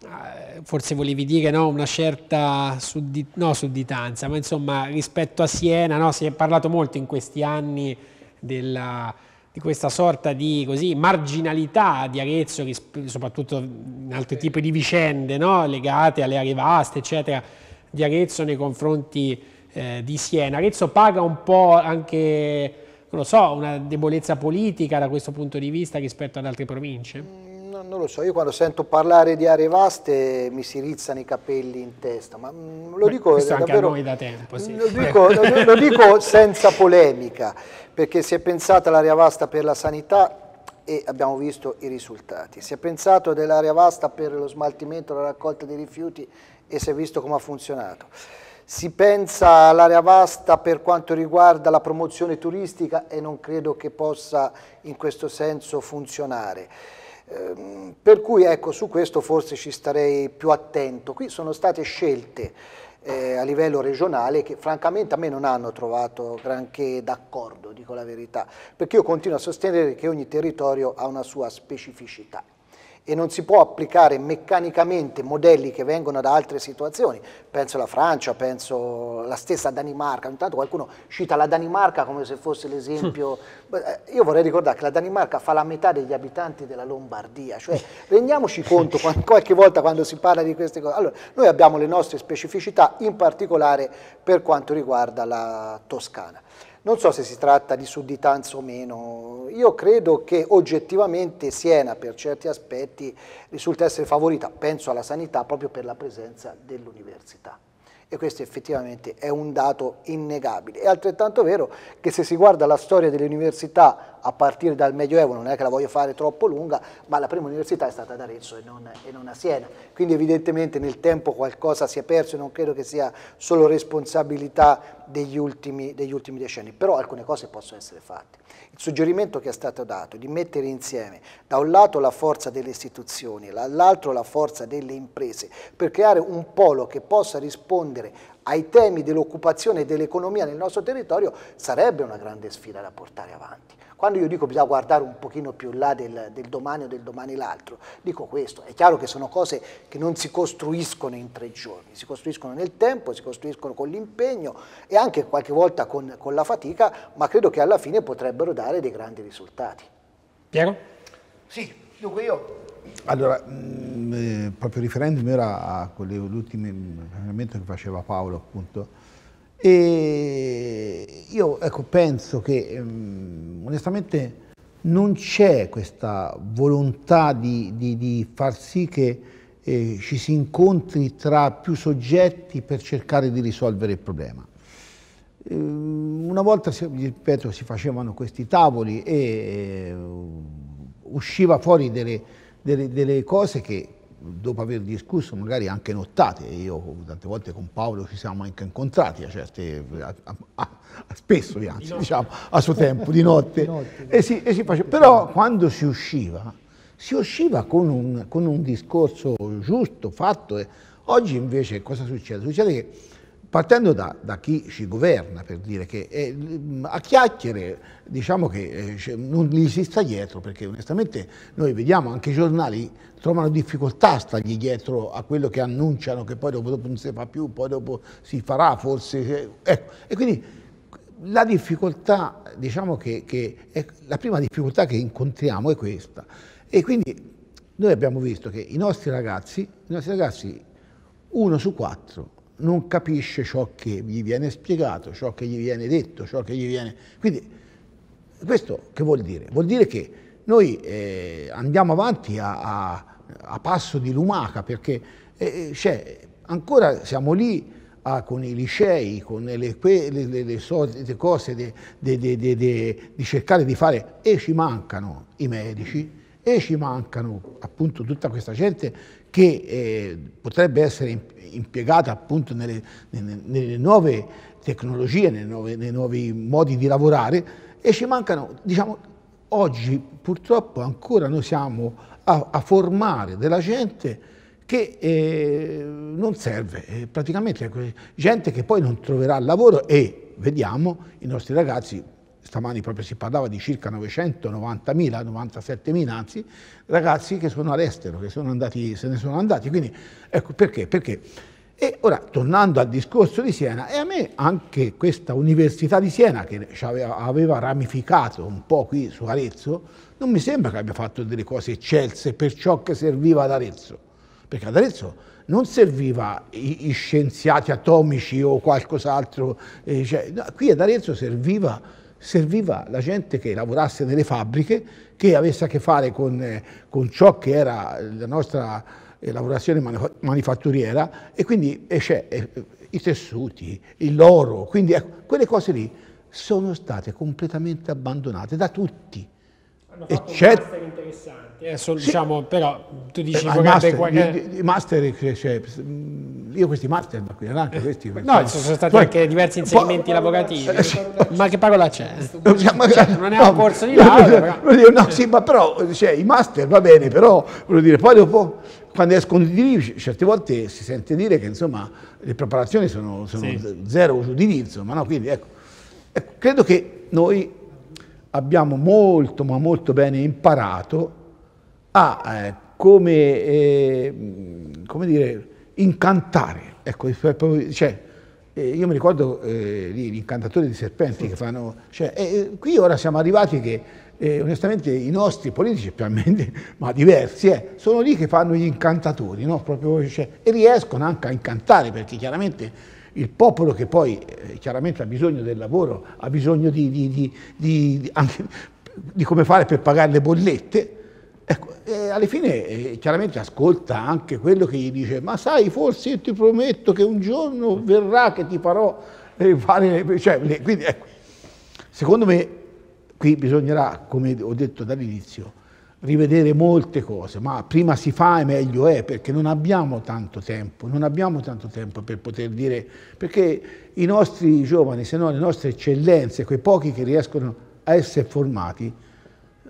eh, forse volevi dire no, una certa suddi no, sudditanza, ma insomma rispetto a Siena no, si è parlato molto in questi anni della, di questa sorta di così, marginalità di Arezzo, soprattutto in altri tipi di vicende legate alle aree vaste, eccetera, di Arezzo nei confronti eh, di Siena. Arezzo paga un po' anche, non lo so, una debolezza politica da questo punto di vista rispetto ad altre province? Mm, non, non, lo so, io quando sento parlare di aree vaste mi si rizzano i capelli in testa, ma mm, lo dico Questo davvero, anche a noi da tempo, sì. lo, dico, lo, lo dico senza polemica, perché si è pensata all'area vasta per la sanità, e abbiamo visto i risultati. Si è pensato dell'area vasta per lo smaltimento e la raccolta dei rifiuti e si è visto come ha funzionato. Si pensa all'area vasta per quanto riguarda la promozione turistica e non credo che possa in questo senso funzionare. Ehm, per cui ecco, su questo forse ci starei più attento. Qui sono state scelte eh, a livello regionale che francamente a me non hanno trovato granché d'accordo, dico la verità, perché io continuo a sostenere che ogni territorio ha una sua specificità e non si può applicare meccanicamente modelli che vengono da altre situazioni, penso alla Francia, penso alla stessa Danimarca, intanto qualcuno cita la Danimarca come se fosse l'esempio, eh, io vorrei ricordare che la Danimarca fa la metà degli abitanti della Lombardia, cioè rendiamoci conto qualche volta quando si parla di queste cose, allora noi abbiamo le nostre specificità in particolare per quanto riguarda la Toscana. Non so se si tratta di sudditanza o meno, io credo che oggettivamente Siena per certi aspetti risulta essere favorita, penso alla sanità, proprio per la presenza dell'università e questo effettivamente è un dato innegabile. È altrettanto vero che se si guarda la storia delle università a partire dal Medioevo, non è che la voglio fare troppo lunga, ma la prima università è stata ad Arezzo e non, e non a Siena. Quindi evidentemente nel tempo qualcosa si è perso e non credo che sia solo responsabilità degli ultimi, degli ultimi decenni, però alcune cose possono essere fatte. Il suggerimento che è stato dato di mettere insieme da un lato la forza delle istituzioni, dall'altro la forza delle imprese, per creare un polo che possa rispondere ai temi dell'occupazione e dell'economia nel nostro territorio sarebbe una grande sfida da portare avanti. Quando io dico bisogna guardare un pochino più in là del, del domani o del domani l'altro, dico questo. È chiaro che sono cose che non si costruiscono in tre giorni, si costruiscono nel tempo, si costruiscono con l'impegno e anche qualche volta con, con la fatica, ma credo che alla fine potrebbero dare dei grandi risultati. Piero? Sì, dunque io allora, mh, mm, eh, proprio riferendomi ora a quell'ultimo ragionamento mm, che faceva Paolo, appunto, e io ecco, penso che um, onestamente non c'è questa volontà di, di, di far sì che eh, ci si incontri tra più soggetti per cercare di risolvere il problema. Ehm, una volta, ripeto, si facevano questi tavoli e eh, usciva fuori delle, delle, delle cose che, dopo aver discusso magari anche nottate, io tante volte con Paolo ci siamo anche incontrati a certe, a, a, a, spesso anzi, diciamo, a suo tempo, di notte, di notte. E si, e si però quando si usciva, si usciva con un, con un discorso giusto, fatto, oggi invece cosa succede? Succede che partendo da, da, chi ci governa, per dire che eh, a chiacchiere diciamo che eh, non gli si sta dietro, perché onestamente noi vediamo anche i giornali trovano difficoltà a stargli dietro a quello che annunciano, che poi dopo, dopo non si fa più, poi dopo si farà forse. Eh, ecco. E quindi la difficoltà, diciamo che, che è, la prima difficoltà che incontriamo è questa. E quindi noi abbiamo visto che i nostri ragazzi, i nostri ragazzi uno su quattro non capisce ciò che gli viene spiegato, ciò che gli viene detto, ciò che gli viene... Quindi questo che vuol dire? Vuol dire che noi eh, andiamo avanti a, a, a, passo di lumaca perché eh, cioè, ancora siamo lì ah, con i licei, con le, le, le, le cose di cercare di fare e ci mancano i medici e ci mancano appunto tutta questa gente che eh, potrebbe essere impiegata appunto nelle, nelle, nelle nuove tecnologie, nelle nuove, nei nuovi modi di lavorare e ci mancano, diciamo, oggi purtroppo ancora noi siamo a, a formare della gente che eh, non serve, eh, praticamente ecco, gente che poi non troverà lavoro e vediamo i nostri ragazzi stamani proprio si parlava di circa 990.000, 97.000 anzi, ragazzi che sono all'estero, che sono andati, se ne sono andati. Quindi, ecco perché, perché? E ora, tornando al discorso di Siena, e a me anche questa Università di Siena, che aveva, ramificato un po' qui su Arezzo, non mi sembra che abbia fatto delle cose eccelse per ciò che serviva ad Arezzo. Perché ad Arezzo non serviva i, i scienziati atomici o qualcos'altro, eh, cioè, no, qui ad Arezzo serviva serviva la gente che lavorasse nelle fabbriche, che avesse a che fare con, eh, con ciò che era la nostra eh, lavorazione manifatturiera e quindi e eh, e, i tessuti, il l'oro, quindi ecco, quelle cose lì sono state completamente abbandonate da tutti. Hanno fatto eccetto... master interessanti, adesso eh, sì. diciamo, però tu dici eh, master, qualche... I, i master eh, cioè, cioè mm, io questi master ma qui anche questi. questi no, sono stati poi, anche diversi insegnamenti lavorativi. Eh, ma che parola c'è? Cioè, non è un corso di laurea. No, no, sì, ma però cioè, i master va bene, però voglio dire, poi dopo quando escono di lì certe volte si sente dire che insomma le preparazioni sono, sono sì. zero utilizzo, insomma, no, quindi ecco, ecco credo che noi abbiamo molto ma molto bene imparato a eh, come, eh, mm, come dire, incantare. Ecco, cioè, eh, io mi ricordo eh, gli incantatori di serpenti sì. che fanno... Cioè, eh, eh, qui ora siamo arrivati che eh, onestamente i nostri politici, più o meno, ma diversi, eh, sono lì che fanno gli incantatori, no? Proprio, cioè, e riescono anche a incantare perché chiaramente il popolo che poi eh, chiaramente ha bisogno del lavoro, ha bisogno di, di, di, anche, di, come fare per pagare le bollette, ecco, e alla fine eh, chiaramente ascolta anche quello che gli dice, ma sai forse io ti prometto che un giorno verrà che ti farò eh, fare... Le, cioè, le, quindi, ecco, secondo me qui bisognerà, come ho detto dall'inizio, rivedere molte cose, ma prima si fa e meglio è, perché non abbiamo tanto tempo, non abbiamo tanto tempo per poter dire, perché i nostri giovani, se no le nostre eccellenze, quei pochi che riescono a essere formati,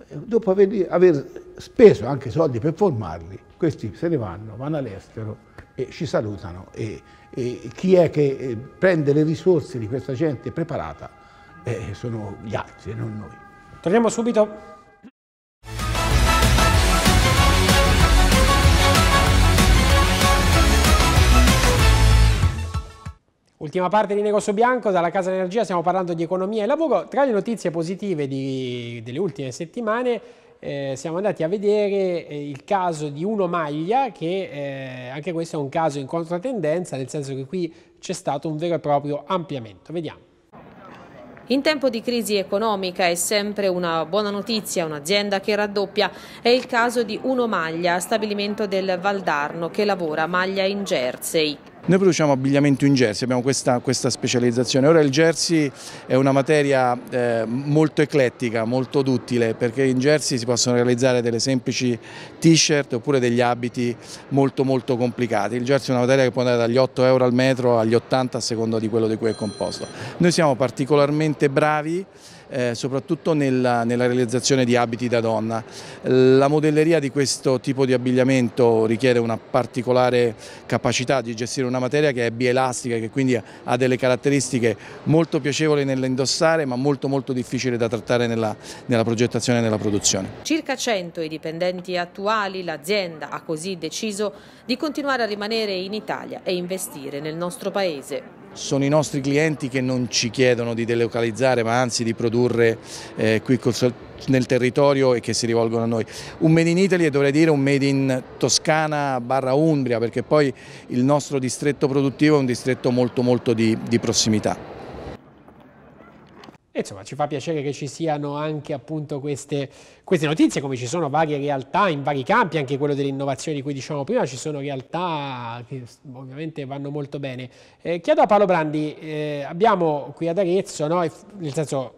eh, dopo aver, aver speso anche soldi per formarli, questi se ne vanno, vanno all'estero e ci salutano e, e, chi è che eh, prende le risorse di questa gente preparata eh, sono gli altri, non noi. Torniamo subito Ultima parte di Negozio Bianco, dalla Casa Energia stiamo parlando di economia e lavoro. Tra le notizie positive di, delle ultime settimane eh, siamo andati a vedere eh, il caso di Uno Maglia, che eh, anche questo è un caso in controtendenza, nel senso che qui c'è stato un vero e proprio ampliamento. Vediamo. In tempo di crisi economica è sempre una buona notizia un'azienda che raddoppia. È il caso di Uno Maglia, stabilimento del Valdarno, che lavora maglia in Jersey. Noi produciamo abbigliamento in jersey, abbiamo questa, questa specializzazione. Ora il jersey è una materia eh, molto eclettica, molto duttile, perché in jersey si possono realizzare delle semplici t-shirt oppure degli abiti molto molto complicati. Il jersey è una materia che può andare dagli 8 euro al metro agli 80 a seconda di quello di cui è composto. Noi siamo particolarmente bravi eh, soprattutto nella, nella, realizzazione di abiti da donna. La modelleria di questo tipo di abbigliamento richiede una particolare capacità di gestire una materia che è bielastica, che quindi ha delle caratteristiche molto piacevoli nell'indossare ma molto molto difficili da trattare nella, nella progettazione e nella produzione. Circa 100 i dipendenti attuali, l'azienda ha così deciso di continuare a rimanere in Italia e investire nel nostro paese. Sono i nostri clienti che non ci chiedono di delocalizzare ma anzi di produrre eh, qui nel territorio e che si rivolgono a noi. Un Made in Italy e dovrei dire un Made in Toscana barra Umbria perché poi il nostro distretto produttivo è un distretto molto molto di, di prossimità. E insomma ci fa piacere che ci siano anche appunto queste, queste notizie, come ci sono varie realtà in vari campi, anche quello delle innovazioni di cui diciamo prima, ci sono realtà che ovviamente vanno molto bene. Eh, chiedo a Paolo Brandi, eh, abbiamo qui ad Arezzo, no? nel senso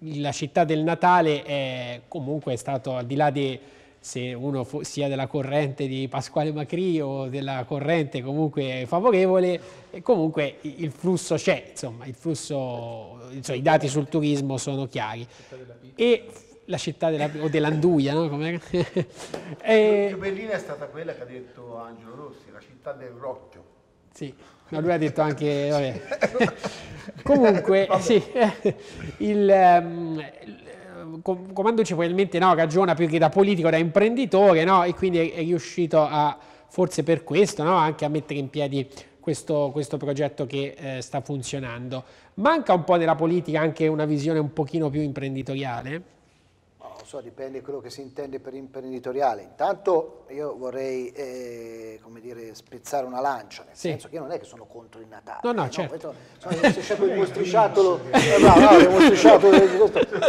la città del Natale è comunque stato al di là di se uno sia della corrente di Pasquale Macri o della corrente comunque favorevole, comunque il flusso c'è, insomma, flusso, insomma, i dati sul turismo sono chiari. E la città della, o dell'Anduia, no? Com'era? e... Eh, più bellina è stata quella che ha detto Angelo Rossi, la città del Rocchio. Sì, ma lui ha detto anche... Comunque, sì, il, um, comandoci probabilmente no, ragiona più che da politico, da imprenditore, no? e quindi è, riuscito a, forse per questo, no? anche a mettere in piedi questo, questo progetto che eh, sta funzionando. Manca un po' nella politica anche una visione un pochino più imprenditoriale? non so, dipende da quello che si intende per imprenditoriale. Intanto io vorrei, eh, come dire, spezzare una lancia, nel sì. senso che io non è che sono contro il Natale. No, no, no certo. Sono, se c'è quel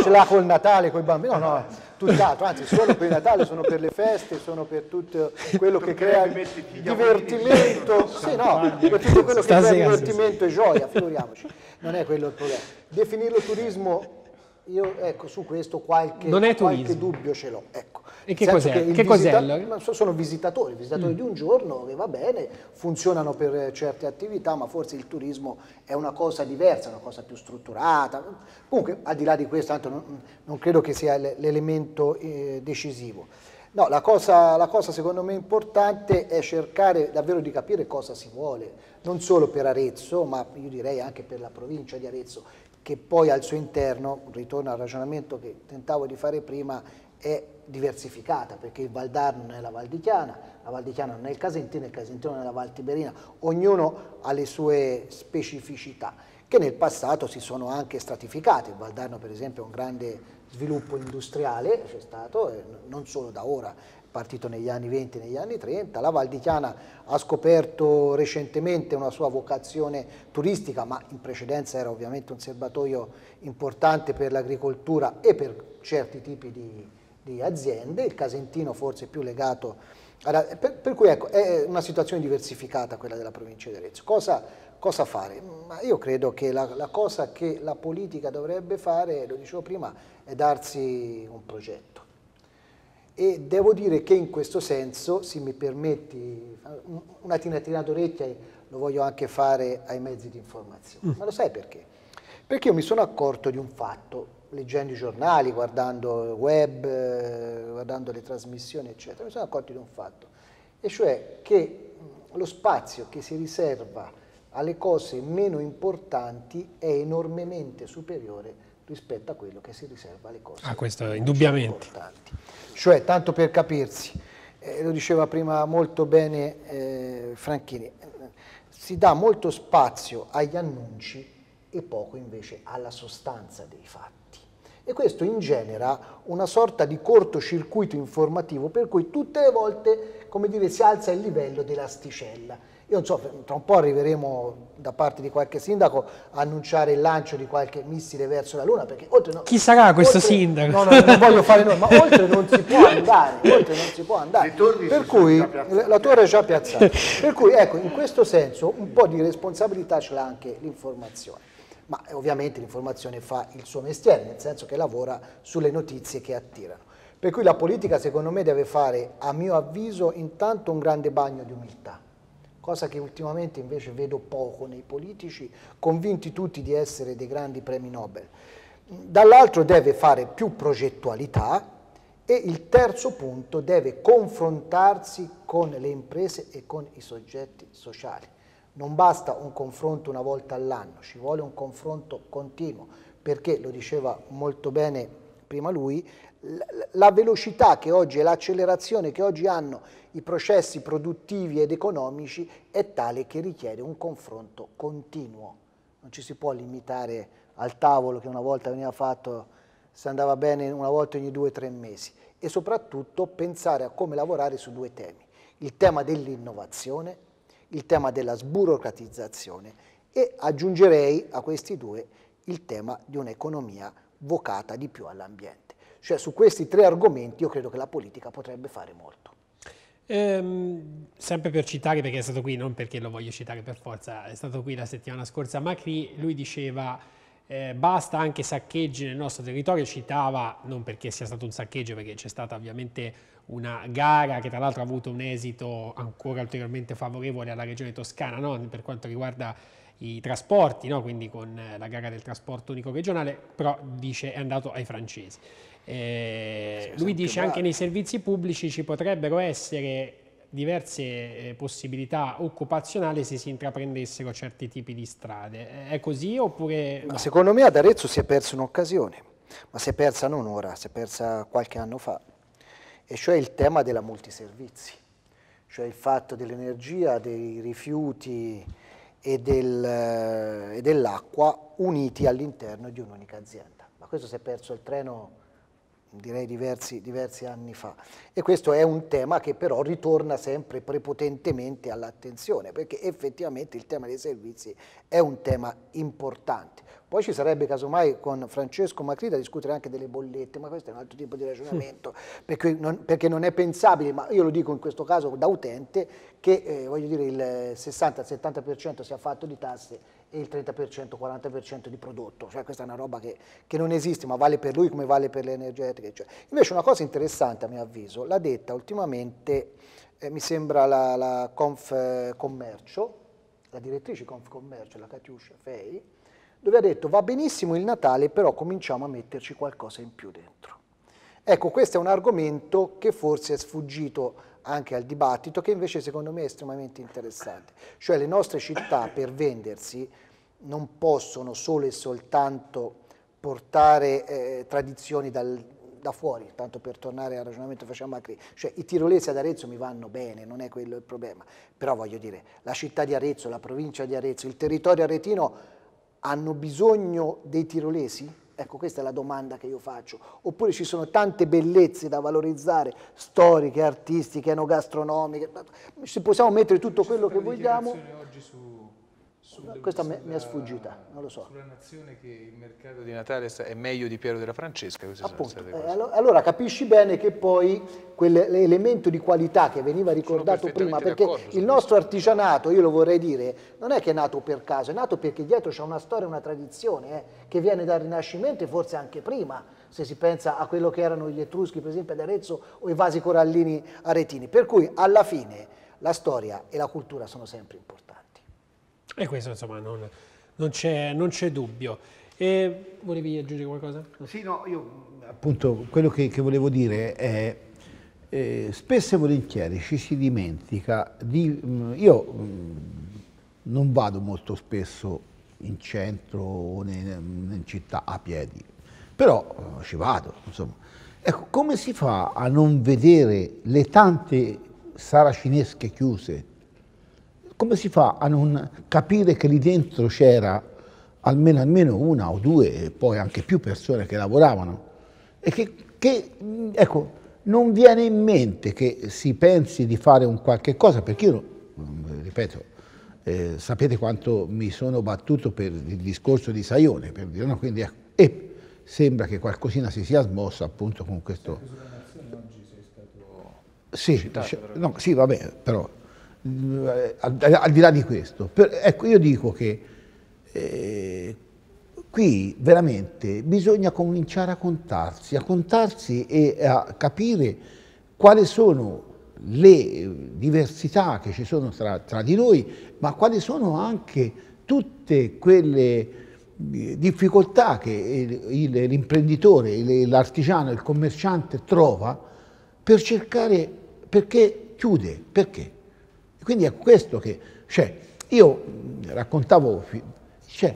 ce l'ha col Natale, con i bambini, no, no, tutt'altro, anzi sono per il Natale, sono per le feste, sono per tutto quello che crea divertimento, sì, no, per tutto quello che crea divertimento e gioia, figuriamoci, non è quello il problema. Definirlo turismo io ecco, su questo qualche, qualche dubbio ce l'ho. Ecco. E che cos'è? Che, che visita cos'è? Sono visitatori, visitatori mm. di un giorno che va bene, funzionano per certe attività, ma forse il turismo è una cosa diversa, una cosa più strutturata. Comunque, al di là di questo, tanto non, non credo che sia l'elemento eh, decisivo. No, la cosa, la cosa, secondo me importante è cercare davvero di capire cosa si vuole, non solo per Arezzo, ma io direi anche per la provincia di Arezzo che poi al suo interno, ritorno al ragionamento che tentavo di fare prima, è diversificata perché il Val non è la Val di Chiana, la Val di Chiana non è il Casentino, il Casentino non è la Val Tiberina, ognuno ha le sue specificità che nel passato si sono anche stratificate, il Valdarno per esempio è un grande sviluppo industriale, c'è stato eh, non solo da ora, partito negli anni 20 e negli anni 30. La Val di Chiana ha scoperto recentemente una sua vocazione turistica, ma in precedenza era ovviamente un serbatoio importante per l'agricoltura e per certi tipi di, di aziende, il Casentino forse più legato alla, per, per, cui ecco, è una situazione diversificata quella della provincia di Arezzo. Cosa, cosa fare? Ma io credo che la, la, cosa che la politica dovrebbe fare, lo dicevo prima, è darsi un progetto e devo dire che in questo senso, se mi permetti, una tinatina d'orecchia lo voglio anche fare ai mezzi di informazione. Mm. Ma lo sai perché? Perché io mi sono accorto di un fatto, leggendo i giornali, guardando il web, eh, guardando le trasmissioni, eccetera, mi sono accorto di un fatto, e cioè che lo spazio che si riserva alle cose meno importanti è enormemente superiore rispetto a quello che si riserva alle cose ah, questo, indubbiamente. importanti. Cioè, tanto per capirsi, eh, lo diceva prima molto bene eh, Franchini, eh, si dà molto spazio agli annunci e poco invece alla sostanza dei fatti. E questo ingenera una sorta di cortocircuito informativo per cui tutte le volte, come dire, si alza il livello dell'asticella io non so, tra un po' arriveremo da parte di qualche sindaco a annunciare il lancio di qualche missile verso la Luna, perché oltre no, Chi sarà questo oltre, sindaco? No, no, non voglio fare nulla, ma oltre non si può andare, oltre non si può andare. Per cui, la torre è già piazzata. per cui, ecco, in questo senso un po' di responsabilità ce l'ha anche l'informazione ma eh, ovviamente l'informazione fa il suo mestiere, nel senso che lavora sulle notizie che attirano. Per cui la politica secondo me deve fare, a mio avviso, intanto un grande bagno di umiltà, cosa che ultimamente invece vedo poco nei politici, convinti tutti di essere dei grandi premi Nobel. Dall'altro deve fare più progettualità e il terzo punto deve confrontarsi con le imprese e con i soggetti sociali. Non basta un confronto una volta all'anno, ci vuole un confronto continuo, perché lo diceva molto bene prima lui, la velocità che oggi e l'accelerazione che oggi hanno i processi produttivi ed economici è tale che richiede un confronto continuo. Non ci si può limitare al tavolo che una volta veniva fatto, se andava bene una volta ogni due o tre mesi e soprattutto pensare a come lavorare su due temi, il tema dell'innovazione, il tema della sburocratizzazione e aggiungerei a questi due il tema di un'economia vocata di più all'ambiente. Cioè su questi tre argomenti io credo che la politica potrebbe fare molto. Ehm, sempre per citare, perché è stato qui, non perché lo voglio citare per forza, è stato qui la settimana scorsa Macri, lui diceva eh, basta anche saccheggi nel nostro territorio, citava, non perché sia stato un saccheggio, perché c'è stata ovviamente una gara che tra l'altro ha avuto un esito ancora ulteriormente favorevole alla regione toscana no? per quanto riguarda i trasporti, no? quindi con la gara del trasporto unico regionale, però dice è andato ai francesi. Eh, lui dice anche nei servizi pubblici ci potrebbero essere diverse eh, possibilità occupazionali se si intraprendessero certi tipi di strade. Eh, è così oppure... No? Secondo me ad Arezzo si è persa un'occasione, ma si è persa non ora, si è persa qualche anno fa, e cioè il tema della multiservizi, cioè il fatto dell'energia, dei rifiuti e, del, eh, e dell'acqua uniti all'interno di un'unica azienda. Ma questo si è perso il treno direi diversi, diversi anni fa. E questo è un tema che però ritorna sempre prepotentemente all'attenzione, perché effettivamente il tema dei servizi è un tema importante. Poi ci sarebbe casomai con Francesco Macri da discutere anche delle bollette, ma questo è un altro tipo di ragionamento, perché non, perché non è pensabile, ma io lo dico in questo caso da utente, che eh, dire, il 60-70% sia fatto di tasse e il 30%, 40% di prodotto, cioè questa è una roba che, che, non esiste, ma vale per lui come vale per le energetiche. Cioè. Invece una cosa interessante a mio avviso l'ha detta ultimamente, eh, mi sembra la, la eh, Commercio, la direttrice Conf Commercio, la Katiuscia Fei, dove ha detto va benissimo il Natale, però cominciamo a metterci qualcosa in più dentro. Ecco, questo è un argomento che forse è sfuggito anche al dibattito, che invece secondo me è estremamente interessante. Cioè le nostre città per vendersi non possono solo e soltanto portare eh, tradizioni dal, da fuori, tanto per tornare al ragionamento facciamo a Macri, cioè i tirolesi ad Arezzo mi vanno bene, non è quello il problema, però voglio dire, la città di Arezzo, la provincia di Arezzo, il territorio aretino hanno bisogno dei tirolesi? Ecco, questa è la domanda che io faccio. Oppure ci sono tante bellezze da valorizzare, storiche, artistiche, enogastronomiche, possiamo mettere tutto quello che vogliamo. Oggi su questa sulla, mi è sfuggita, non lo so. Sulla nazione che il mercato di Natale è meglio di Piero della Francesca. Appunto, eh, allora capisci bene che poi quell'elemento di qualità che veniva ricordato prima, perché il nostro artigianato, io lo vorrei dire, non è che è nato per caso, è nato perché dietro c'è una storia, una tradizione eh, che viene dal Rinascimento e forse anche prima, se si pensa a quello che erano gli Etruschi per esempio ad Arezzo o i vasi corallini aretini. Per cui alla fine la storia e la cultura sono sempre importanti. E questo insomma non, non c'è dubbio. E volevi aggiungere qualcosa? Sì, no, io appunto quello che, che volevo dire è eh, spesso e volentieri ci si dimentica di... Mh, mm, io mh, mm, non vado molto spesso in centro o in, in città a piedi, però eh, ci vado, insomma. Ecco, come si fa a non vedere le tante saracinesche chiuse come si fa a non capire che lì dentro c'era almeno, almeno una o due e poi anche più persone che lavoravano? E che, che ecco, non viene in mente che si pensi di fare un qualche cosa, perché io, mm, ripeto, eh, sapete quanto mi sono battuto per il discorso di Saione, per dire, no? Quindi, ecco, e sembra che qualcosina si sia smossa appunto con questo... Sì, no, sì, vabbè, però al, al, di là di questo, per, ecco io dico che eh, qui veramente bisogna cominciare a contarsi, a contarsi e a capire quali sono le diversità che ci sono tra, tra di noi, ma quali sono anche tutte quelle eh, difficoltà che l'imprenditore, l'artigiano, il commerciante trova per cercare perché chiude, perché? Quindi è questo che Cioè, Io mm, raccontavo, cioè,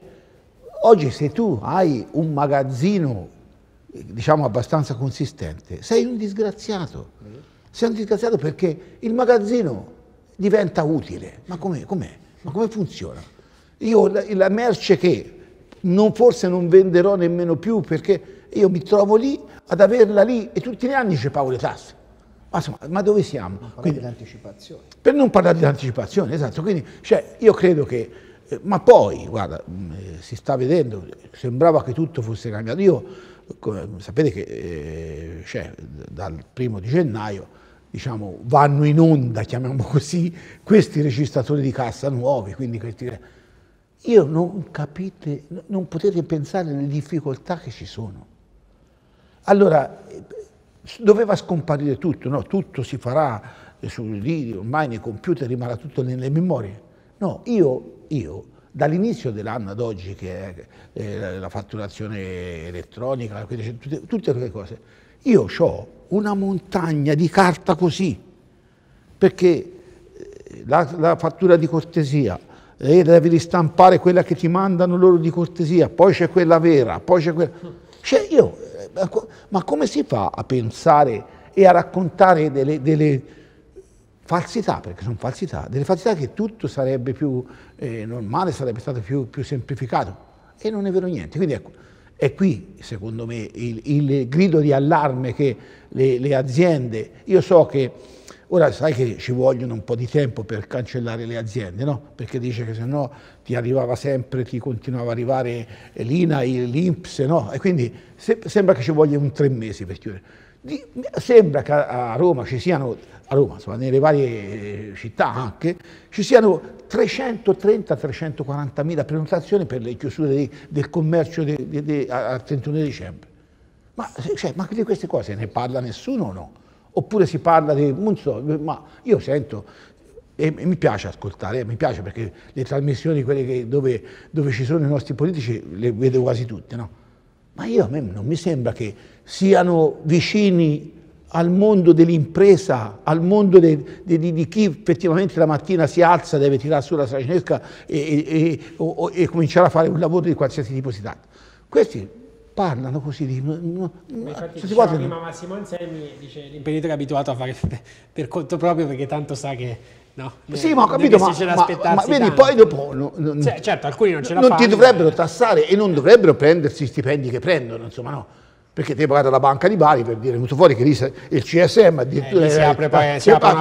oggi se tu hai un magazzino, diciamo, abbastanza consistente, sei un disgraziato. Sei un disgraziato perché il magazzino diventa utile. Ma com'è? Com Ma come funziona? Io la, la merce che non, forse non venderò nemmeno più perché io mi trovo lì ad averla lì e tutti gli anni ci pago le tasse. Ma, ah, insomma, ma dove siamo? Quindi, per non parlare di anticipazione, esatto. Quindi, cioè, io credo che, eh, ma poi, guarda, mh, mm, eh, si sta vedendo, sembrava che tutto fosse cambiato. Io, come, sapete che eh, cioè, dal primo di gennaio, diciamo, vanno in onda, chiamiamo così, questi registratori di cassa nuovi, quindi questi... Io non capite, non potete pensare alle difficoltà che ci sono. Allora, eh, doveva scomparire tutto, no? tutto si farà eh, su lidi, ormai nei computer rimarrà tutto nelle memorie. No, io, io dall'inizio dell'anno ad oggi, che è eh, la fatturazione elettronica, tutte, tutte quelle cose, io ho una montagna di carta così, perché eh, la, la fattura di cortesia, e devi ristampare quella che ti mandano loro di cortesia, poi c'è quella vera, poi c'è quella... Cioè io ma come si fa a pensare e a raccontare delle, delle falsità, perché sono falsità, delle falsità che tutto sarebbe più eh, normale, sarebbe stato più, più, semplificato? E non è vero niente. Quindi ecco, è qui, secondo me, il, il grido di allarme che le, le aziende, io so che Ora sai che ci vogliono un po' di tempo per cancellare le aziende, no? Perché dice che se no ti arrivava sempre, ti continuava ad arrivare eh, l'INA, l'INPS, no? E quindi se, sembra che ci voglia un tre mesi per chiudere. Di, sembra che a Roma ci siano, a Roma, insomma, nelle varie eh, città anche, ci siano 330-340 mila prenotazioni per le chiusure di, del commercio di, al 31 dicembre. Ma, cioè, ma di queste cose ne parla nessuno o no? Oppure si parla di, non so, ma io sento, e mi piace ascoltare, mi piace perché le trasmissioni, quelle che, dove, dove, ci sono i nostri politici, le vedo quasi tutte, no? Ma io a me non mi sembra che siano vicini al mondo dell'impresa, al mondo de, de, de, di chi effettivamente la mattina si alza, deve tirare sulla saracinesca e, e, e, e cominciare a fare un lavoro di qualsiasi tipo si tratta. Questi parlano così di... No, infatti diciamo prima Massimo Anselmi dice l'imprenditore è abituato a fare per conto proprio perché tanto sa che No, sì, eh, ma ho capito, ma, ma, ma vedi, poi dopo... No, no, cioè, certo, alcuni non ce la fanno. Non ti dovrebbero eh. tassare e non dovrebbero prendersi i stipendi che prendono, insomma, no. Perché ti hai pagato la banca di Bari per dire, è venuto fuori che lì il CSM eh, addirittura... Eh, si apre poi, si apre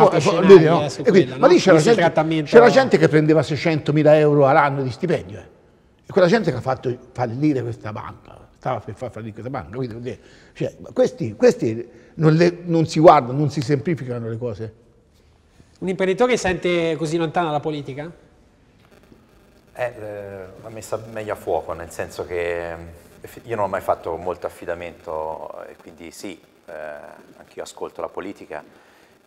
no? eh, quindi, Ma lì c'era, gente, gente che prendeva 600.000 euro all'anno di stipendio, eh. E quella gente che ha fatto fallire questa banca stava per far fallire questa banca. Quindi, cioè, questi, questi non, le, non si guardano, non si semplificano le cose. Un imprenditore sente così lontana la politica? Eh, l'ha eh, messa meglio a fuoco, nel senso che eh, io non ho mai fatto molto affidamento, e eh, quindi sì, eh, anch'io ascolto la politica,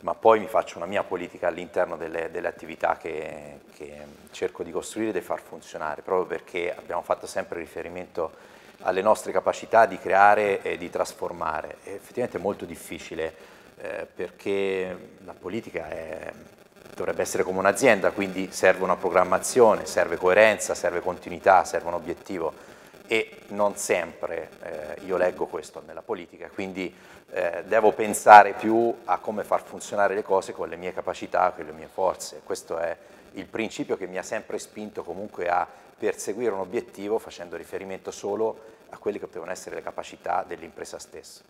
ma poi mi faccio una mia politica all'interno delle, delle, attività che, che cerco di costruire e di far funzionare, proprio perché abbiamo fatto sempre riferimento alle nostre capacità di creare e di trasformare. È effettivamente molto difficile eh, perché la politica è, dovrebbe essere come un'azienda, quindi serve una programmazione, serve coerenza, serve continuità, serve un obiettivo e non sempre eh, io leggo questo nella politica, quindi eh, devo pensare più a come far funzionare le cose con le mie capacità, con le mie forze. Questo è il principio che mi ha sempre spinto comunque a perseguire un obiettivo facendo riferimento solo a quelle che potevano essere le capacità dell'impresa stessa.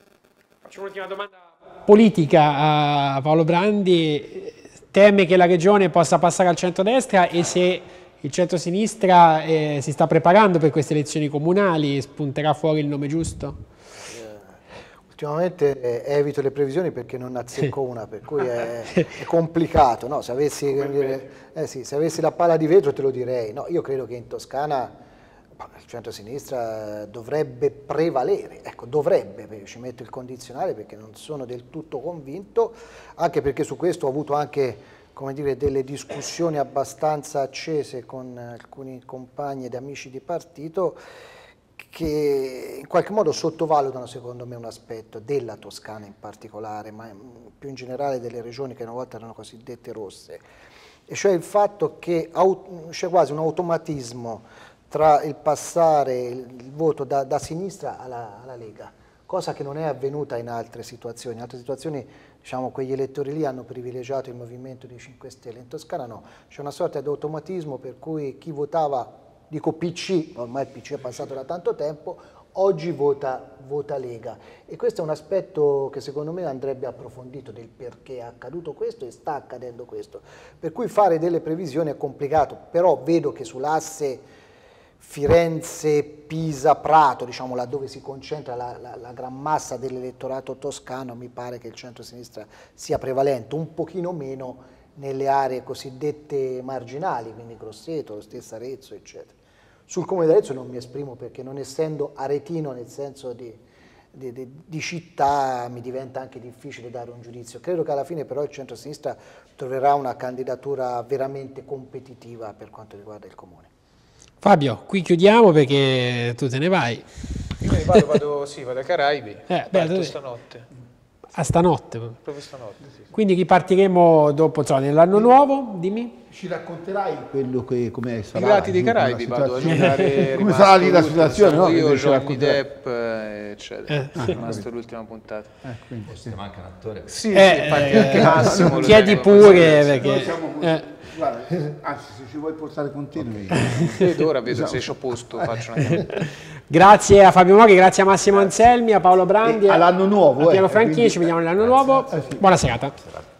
Faccio un'ultima domanda. Politica, a eh, Paolo Brandi teme che la regione possa passare al centro-destra e se il centrosinistra eh, si sta preparando per queste elezioni comunali, spunterà fuori il nome giusto? Ultimamente eh, evito le previsioni perché non azzecco una, per cui è, è complicato. No, se, avessi, dire, eh sì, se, avessi, la palla di vetro te lo direi. No, io credo che in Toscana il centro-sinistra eh, dovrebbe prevalere, ecco dovrebbe, ci metto il condizionale perché non sono del tutto convinto, anche perché su questo ho avuto anche dire, delle discussioni abbastanza accese con alcuni compagni ed amici di partito che in qualche modo sottovalutano secondo me un aspetto della Toscana in particolare, ma più in generale delle regioni che una volta erano cosiddette rosse, e cioè il fatto che c'è quasi un automatismo tra il passare il voto da, da sinistra alla, alla, Lega, cosa che non è avvenuta in altre situazioni. In altre situazioni diciamo, quegli elettori lì hanno privilegiato il movimento dei 5 Stelle, in Toscana no, c'è una sorta di automatismo per cui chi votava dico PC, ormai il PC è passato da tanto tempo, oggi vota, vota, Lega. E questo è un aspetto che secondo me andrebbe approfondito del perché è accaduto questo e sta accadendo questo. Per cui fare delle previsioni è complicato, però vedo che sull'asse Firenze-Pisa-Prato, diciamo laddove si concentra la, la, la gran massa dell'elettorato toscano, mi pare che il centro-sinistra sia prevalente, un pochino meno nelle aree cosiddette marginali, quindi Grosseto, lo stesso Arezzo, eccetera. Sul Comune di Arezzo non mi esprimo perché non essendo aretino nel senso di, di, di, di, città mi diventa anche difficile dare un giudizio. Credo che alla fine però il centro-sinistra troverà una candidatura veramente competitiva per quanto riguarda il Comune. Fabio, qui chiudiamo perché tu te ne vai. Io vado, vado, sì, vado ai Caraibi, eh, beh, stanotte. A stanotte. Proprio stanotte, sì, Quindi ripartiremo dopo, insomma, nell'anno nuovo, dimmi. Ci racconterai quello che come sarà. I Pirati dei Caraibi, vado a giocare. come sarà lì la situazione, no? Io, Johnny Depp, eh, eccetera. Eh. Ah, è rimasto l'ultima puntata. Eh, quindi. Forse manca un attore. Sì, eh, eh, Massimo. Chiedi pure, perché... Noi siamo Guarda, anzi, se ci vuoi portare con te, noi. Vedo ora, vedo esatto. se c'ho posto. Faccio una... grazie a Fabio Moghi, grazie a Massimo Anselmi, a Paolo Brandi. E all'anno nuovo. A Piano eh, Franchi, quindi... ci vediamo nell'anno nuovo. Grazie, eh, grazie. Buona serata.